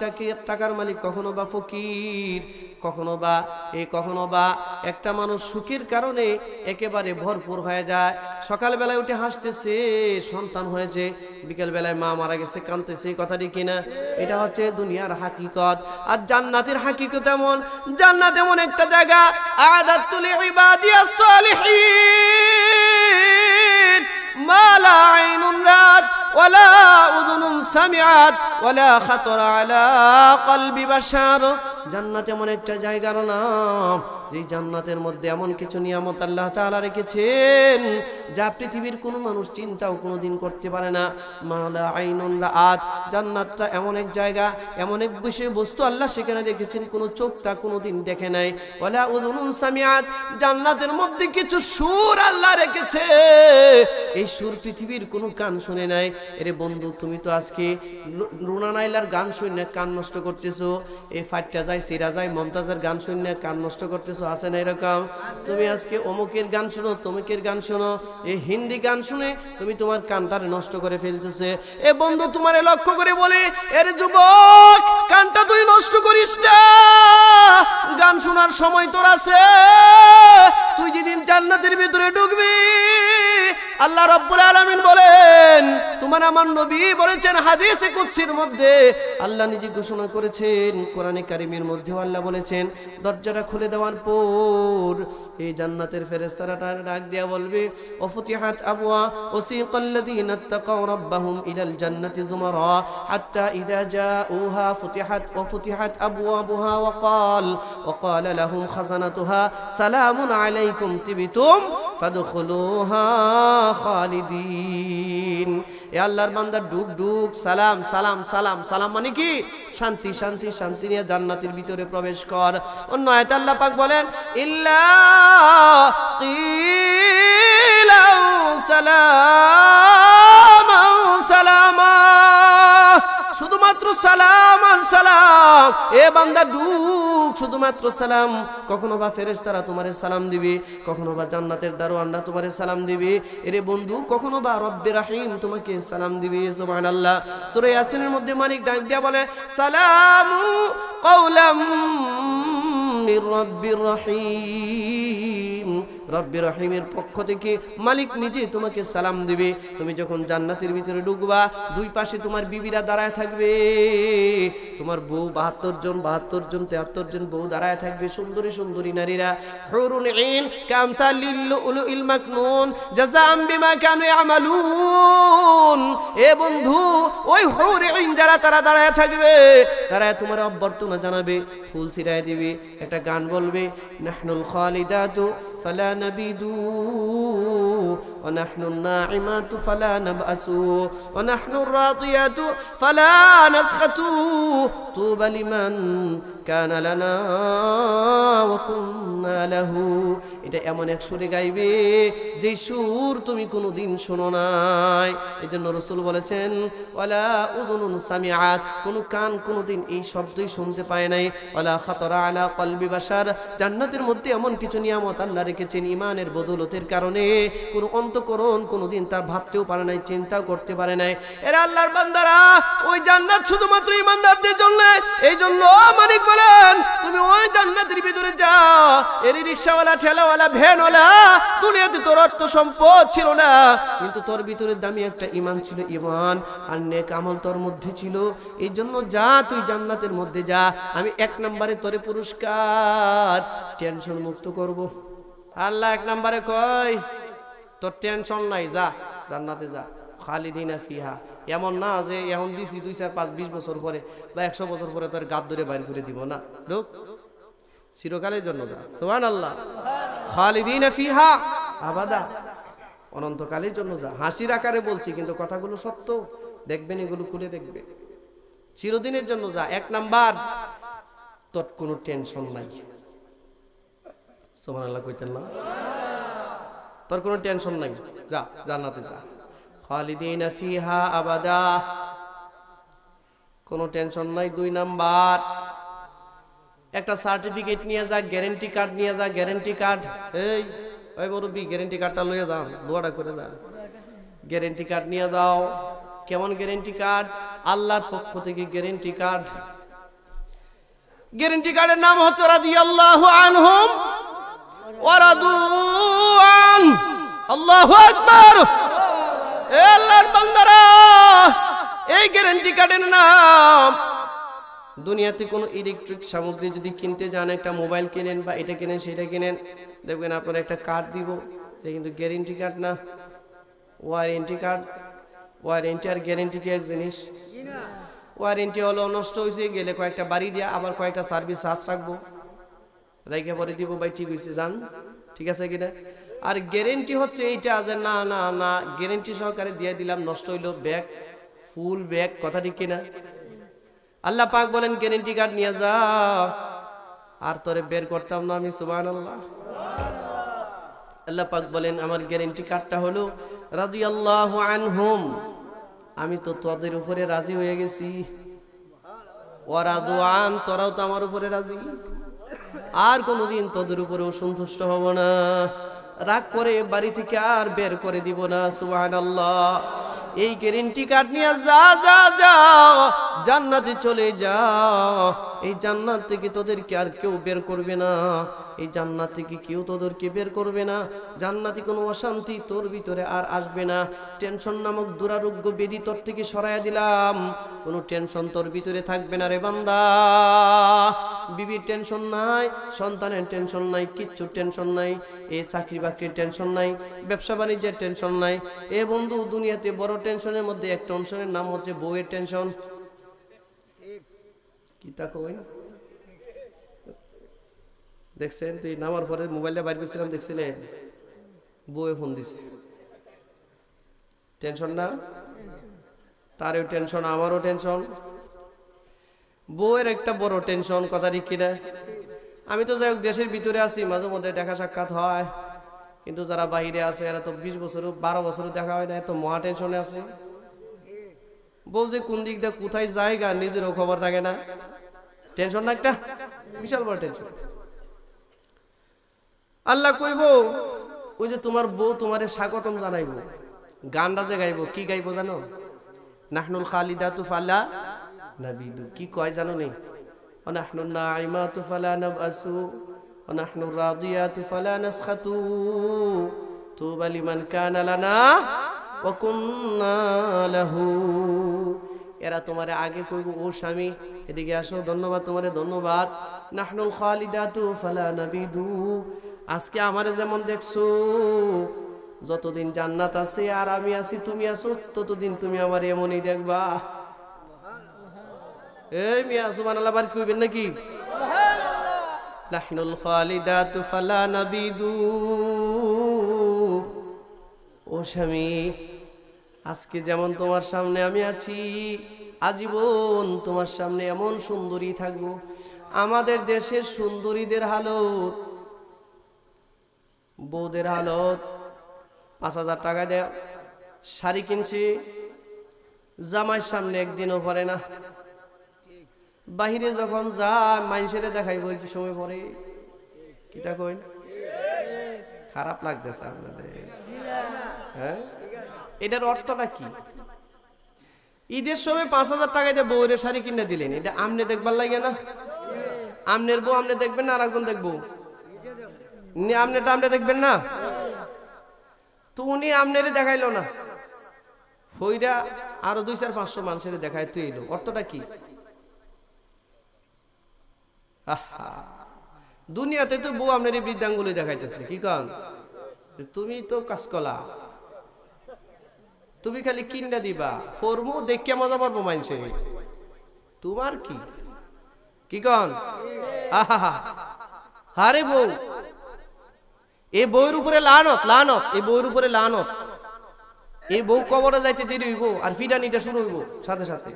টাকার মালিক কখনো বা ফকির কখনো বা এই কখনো বা একটা মানুষ সুখের কারণে একেবারে ভরপুর হয়ে যায় সকালবেলায় উঠে হাসতেছে সন্তান হয়েছে বিকেলবেলায় মা মারা গেছে কাঁদতেছে এই কথাটি কিনা এটা হচ্ছে দুনিয়ার হাকিকত আর জান্নাতের হাকিকত এমন জান্নাত এমন একটা জায়গা আদাতুল ইবাদিয়াস সালিহিন মালা আইনুন রাত ولا أذن ওয়া ولا خطر على قلب জান্নাত এমন একটা জায়গার নাম যে জান্নাতের মধ্যে এমন কিছু নিয়ামত আল্লাহ তালা রেখেছেন যা পৃথিবীর কোনো মানুষ চিন্তাও কোনো দিন করতে পারে না মালা আইনুল্লা আত জান্নাতটা এমন এক জায়গা এমন এক বিষয়বস্তু আল্লাহ সেখানে রেখেছেন কোনো চোখটা কোনো দিন দেখে নাই বলে উদুন সামিয়াত জান্নাতের মধ্যে কিছু সুর আল্লাহ রেখেছে এই সুর পৃথিবীর কোনো গান শুনে নাই এরে বন্ধু তুমি তো আজকে রুনা নাইলার গান শুনে কান নষ্ট করতেছো এই ফাটটা যায় সিরা যায় মমতাজের গান শুনলে কান নষ্ট করতেছো আছে না এরকম তুমি আজকে অমুকের গান শুনো তমুকের গান শুনো এই হিন্দি গান শুনে তুমি তোমার কানটা নষ্ট করে ফেলতেছে এ বন্ধু তোমার লক্ষ্য করে বলে এর যুবক কানটা তুই নষ্ট করিস না গান শোনার সময় তোর আছে তুই যেদিন জান্নাতের ভিতরে ঢুকবি আল্লাহ রব্বুল আলামিন বলেন তোমার আমার নবী বলেছেন হাদিসে কুদসির মধ্যে আল্লাহ নিজে ঘোষণা করেছেন কোরআনে কারিমের মধ্যে আল্লাহ বলেছেন দরজাটা খুলে দেওয়ার পর এই জান্নাতের ফেরেশতারা তার ডাক দিয়া বলবে অফতিহাত আবওয়া ওসিকাল্লাযীনা তাকাউ রাব্বাহুম ইলাল জান্নাতি যুমারা হাত্তা ইযা জাউহা ফুতিহাত ওয়াফতিহাত আবওয়াবুহা ওয়া ক্বাল ওয়া ক্বাল লাহুম খাযানাতুহা সালামুন আলাইকুম তিবতুম ফাদখুলুহা خالدين এ আল্লাহর বান্দা ডুক ডুক সালাম সালাম সালাম সালাম মানে কি শান্তি শান্তি শান্তি নিয়ে জান্নাতের ভিতরে প্রবেশ কর অন্য আয়াত আল্লাহ পাক বলেন ইল্লা সালাম সালামা শুধুমাত্র সালাম সালাম এ বান্দা ডুক শুধুমাত্র সালাম কখনো বা ফেরেস তারা তোমার সালাম দিবে কখনো বা জান্নাতের আন্না তোমার সালাম দিবে এরে বন্ধু কখনো বা রব্বে রাহিম তোমাকে সালাম দিবে সুবহান আল্লাহ সুরে ইয়াসিনের মধ্যে মানিক ডাক দিয়া বলে সালাম কৌলাম মির রব্বির রাহিম রব্বি রহিমের পক্ষ থেকে মালিক নিজে তোমাকে সালাম দিবে তুমি যখন জান্নাতের ভিতরে ঢুকবা দুই পাশে তোমার বিবিরা দাঁড়ায় থাকবে তোমার বউ বাহাত্তর জন বাহাত্তর জন তেহাত্তর জন বউ দাঁড়ায় থাকবে সুন্দরী সুন্দরী নারীরা হরুন ইন কামসা লিল্লু উলু ইল মাকনুন কানু এ বন্ধু ওই ইন যারা তারা দাঁড়ায় থাকবে তারা তোমার অভ্যর্থনা জানাবে ফুল ছিড়ায় দিবে একটা গান বলবে নাহনুল খালিদাতু ফালানা نبيد ونحن الناعمات فلا نبأس ونحن الراضيات فلا نسخط طوبى لمن কান লানা লাহু এটা এমন এক সুরে গাইবে যে সুর তুমি কোনো দিন শোনো নাই এই জন্য রসুল বলেছেন ওলা উদন সামি আত কোনো কান কোনো দিন এই শব্দই শুনতে পায় নাই ওলা খাতরা আলা কলবি বাসার জান্নাতের মধ্যে এমন কিছু নিয়ামত আল্লাহ রেখেছেন ইমানের বদৌলতের কারণে কোনো অন্তকরণ কোনো দিন তার ভাবতেও পারে নাই চিন্তাও করতে পারে নাই এরা আল্লাহর বান্দারা ওই জান্নাত শুধুমাত্র ইমানদারদের জন্য এই জন্য মানিক বলেন তুমি ওই জান্নাতের ভিতরে যা এর রিক্সাওয়ালা ঠেলাওয়ালা ভ্যানওয়ালা দুনিয়াতে তোর অর্থ সম্পদ ছিল না কিন্তু তোর ভিতরে দামি একটা ইমান ছিল ইমান আর নেক আমল তোর মধ্যে ছিল এই জন্য যা তুই জান্নাতের মধ্যে যা আমি এক নম্বরে তোরে পুরস্কার টেনশন মুক্ত করব আল্লাহ এক নম্বরে কয় তোর টেনশন নাই যা জান্নাতে যা খালিদিনা ফিহা এমন না যে এখন দিছি দুই চার পাঁচ বিশ বছর পরে বা একশো বছর পরে তার গাত ধরে বাইর করে দিব না লোক চিরকালের জন্য যা সোহান আল্লাহ খালিদিনা ফিহা আবাদা অনন্তকালের জন্য যা হাসির আকারে বলছি কিন্তু কথাগুলো সত্য দেখবেন এগুলো খুলে দেখবে চিরদিনের জন্য যা এক নাম্বার তোর কোনো টেনশন নাই সোহান আল্লাহ কইতেন না তোর কোনো টেনশন নাই যা জান্নাতে যা খালিদিন ফিহা আবাদা কোনো টেনশন নাই দুই নাম্বার একটা সার্টিফিকেট নিয়ে যা গ্যারেন্টি কার্ড নিয়ে যা গ্যারেন্টি কার্ড এই ওই মুরব্বী গ্যারেন্টি কার্ডটা লয়ে যাও দোয়াটা করে যাও গ্যারেন্টি কার্ড নিয়ে যাও কেমন গ্যারেন্টি কার্ড আল্লাহর পক্ষ থেকে গ্যারেন্টি কার্ড গ্যারেন্টি কার্ডের নাম হচ্ছে রাজি আল্লাহ আনহুম ওরাদু আন আল্লাহু আকবার এই গ্যারেন্টি কার্ডের নাম দুনিয়াতে কোনো ইলেকট্রিক সামগ্রী যদি কিনতে যান একটা মোবাইল কেনেন বা এটা কেনেন সেটা কেনেন দেখবেন আপনার একটা কার্ড দিব এটা কিন্তু গ্যারেন্টি কার্ড না ওয়ারেন্টি কার্ড ওয়ারেন্টি আর গ্যারেন্টি কি এক জিনিস ওয়ারেন্টি হলো নষ্ট হয়েছে গেলে কয়েকটা বাড়ি দিয়ে আবার কয়েকটা সার্ভিস চার্জ রাখবো রেখে পরে দিব ভাই ঠিক হয়েছে যান ঠিক আছে কিনা আর গ্যারেন্টি হচ্ছে এইটা যে না না না গ্যারেন্টি সহকারে দিয়ে দিলাম নষ্ট হইলো ব্যাগ ফুল ব্যাগ কথাটি কিনা আল্লাহ পাক বলেন গ্যারেন্টি কার্ড নিয়ে যা আর তোরে বের করতাম না আমি সুবান আল্লাহ আল্লাহ পাক বলেন আমার গ্যারেন্টি কার্ডটা হলো রাজি আল্লাহ আনহুম আমি তো তোদের উপরে রাজি হয়ে গেছি ওরা দোয়ান তোরাও তো আমার উপরে রাজি আর কোনোদিন তোদের উপরেও সন্তুষ্ট হব না রাগ করে বাড়ি থেকে আর বের করে দিব না সুহান আল্লাহ এই গ্যারেন্টি কার্ড নিয়ে যা যা যাও জান্নাতে চলে যাও এই জান্নাত থেকে তোদেরকে আর কেউ বের করবে না এই জান্নাত থেকে কেউ তোদেরকে বের করবে না জান্নাতে কোনো অশান্তি তোর ভিতরে আর আসবে না টেনশন নামক দুরারোগ্য বেদি তোর থেকে সরাইয়া দিলাম কোনো টেনশন তোর ভিতরে থাকবে না রে বান্দা বিবির টেনশন নাই সন্তানের টেনশন নাই কিচ্ছু টেনশন নাই এ চাকরি চাকরির টেনশন নাই ব্যবসা বাণিজ্যের টেনশন নাই এ বন্ধু দুনিয়াতে বড় টেনশনের মধ্যে এক টেনশনের নাম হচ্ছে বউয়ের টেনশন কি তা কই দেখছেন তুই নামার পরে মোবাইলটা বাইর করছিলাম দেখছিলেন বউয়ে ফোন দিছে টেনশন না তারও টেনশন আমারও টেনশন বউয়ের একটা বড় টেনশন কথা ঠিক কিনা আমি তো যাই হোক দেশের ভিতরে আছি মাঝে মধ্যে দেখা সাক্ষাৎ হয় কিন্তু যারা বাহিরে আছে এরা তো বিশ বছরও বারো বছরও দেখা হয় না এত মহা টেনশনে আছে বউ যে কোন দিক দিয়ে কোথায় জায়গা নিজেরও খবর থাকে না টেনশন না একটা বিশাল বড় টেনশন আল্লাহ কইব ওই যে তোমার বউ তোমারে স্বাগতম জানাইব গানটা যে গাইব কি গাইব জানো নাহনুল খালিদা তু ফালা নাবিদু কি কয় জানো নেই নাহনুল না তু ফালা নাবাসু ونحن الراضيات فلا نسخط طوبى لمن كان لنا وكنا له এরা তোমারে আগে কইব ও স্বামী এদিকে আসো ধন্যবাদ তোমারে ধন্যবাদ নাহনুল খালিদাতু ফালা নাবিদু আজকে আমারে যেমন দেখছো যতদিন জান্নাত আছে আর আমি আছি তুমি আছো ততদিন তুমি আমার এমনই দেখবা এই মিয়া সুবহানাল্লাহ বার কইবেন নাকি نحن الخالدات فلا نبيد ও স্বামী আজকে যেমন তোমার সামনে আমি আছি আজীবন তোমার সামনে এমন সুন্দরী থাকবো আমাদের দেশের সুন্দরীদের হালত বৌদের হালত পাঁচ হাজার টাকা দেয় শাড়ি কিনছি জামাইয়ের সামনে একদিনও পরে না বাহিরে যখন যায় মানুষের দেখাই বলছি সময় পরে কি খারাপ লাগতেছে আপনাদের হ্যাঁ এটার অর্থটা কি ঈদের সময় পাঁচ হাজার টাকা দিয়ে শাড়ি কিনে দিলেন এটা আমনে দেখবার লাগে না আমনের বউ আমনে দেখবেন না আর একজন দেখবো আমনেটা আমনে দেখবেন না তো উনি আমনেরে দেখাইলো না হইরা আরো দুই চার পাঁচশো মানুষের দেখাইতে তুই এলো অর্থটা কি দুনিয়াতে তো বউ আপনার এই বৃদ্ধাঙ্গুলি দেখাইতেছে কি কন তুমি তো কাজকলা তুমি খালি কিনটা দিবা ফর্মু দেখে মজা পারবো মানছে তোমার কি কি কন হারে বউ এ বউর উপরে লানত লানত এ বউর উপরে লানত এই বউ কবরে যাইতে দেরি হইব আর ফিডানিটা শুরু হইব সাথে সাথে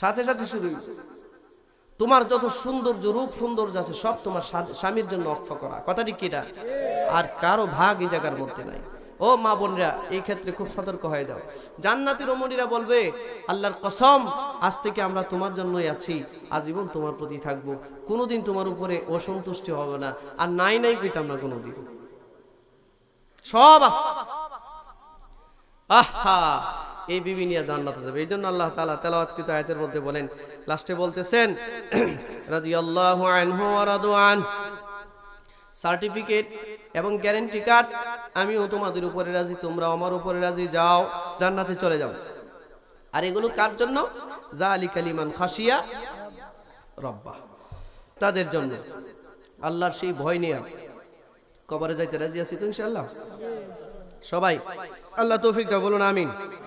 সাথে সাথে শুরু হইব তোমার যত সৌন্দর্য রূপ সৌন্দর্য আছে সব তোমার স্বামীর জন্য অক্ষ করা কথাটি কিরা আর কারো ভাগ এই জায়গার মধ্যে নাই ও মা বোনরা এই ক্ষেত্রে খুব সতর্ক হয়ে যাও জান্নাতি রমণীরা বলবে আল্লাহর কসম আজ থেকে আমরা তোমার জন্যই আছি আজীবন তোমার প্রতি থাকবো কোনোদিন তোমার উপরে অসন্তুষ্টি হবে না আর নাই নাই পেতাম না কোনোদিন সব আহা এই বিবি নিয়ে জান্নাতে যাবে এই জন্য আল্লাহ তালা তেলাওয়াতকৃত আয়তের মধ্যে বলেন লাস্টে বলতেছেন রাদিয়াল্লাহু আনহু ওয়া রাদওয়ান সার্টিফিকেট এবং গ্যারেন্টি কার্ড আমিও তোমাদের উপরে রাজি তোমরা আমার উপরে রাজি যাও জান্নাতে চলে যাও আর এগুলো কার জন্য যা আলী কালিমান খাসিয়া রব্বা তাদের জন্য আল্লাহর সেই ভয় নিয়ে কবরে যাইতে রাজি আছি তো ইনশাল্লাহ সবাই আল্লাহ তৌফিক বলুন আমিন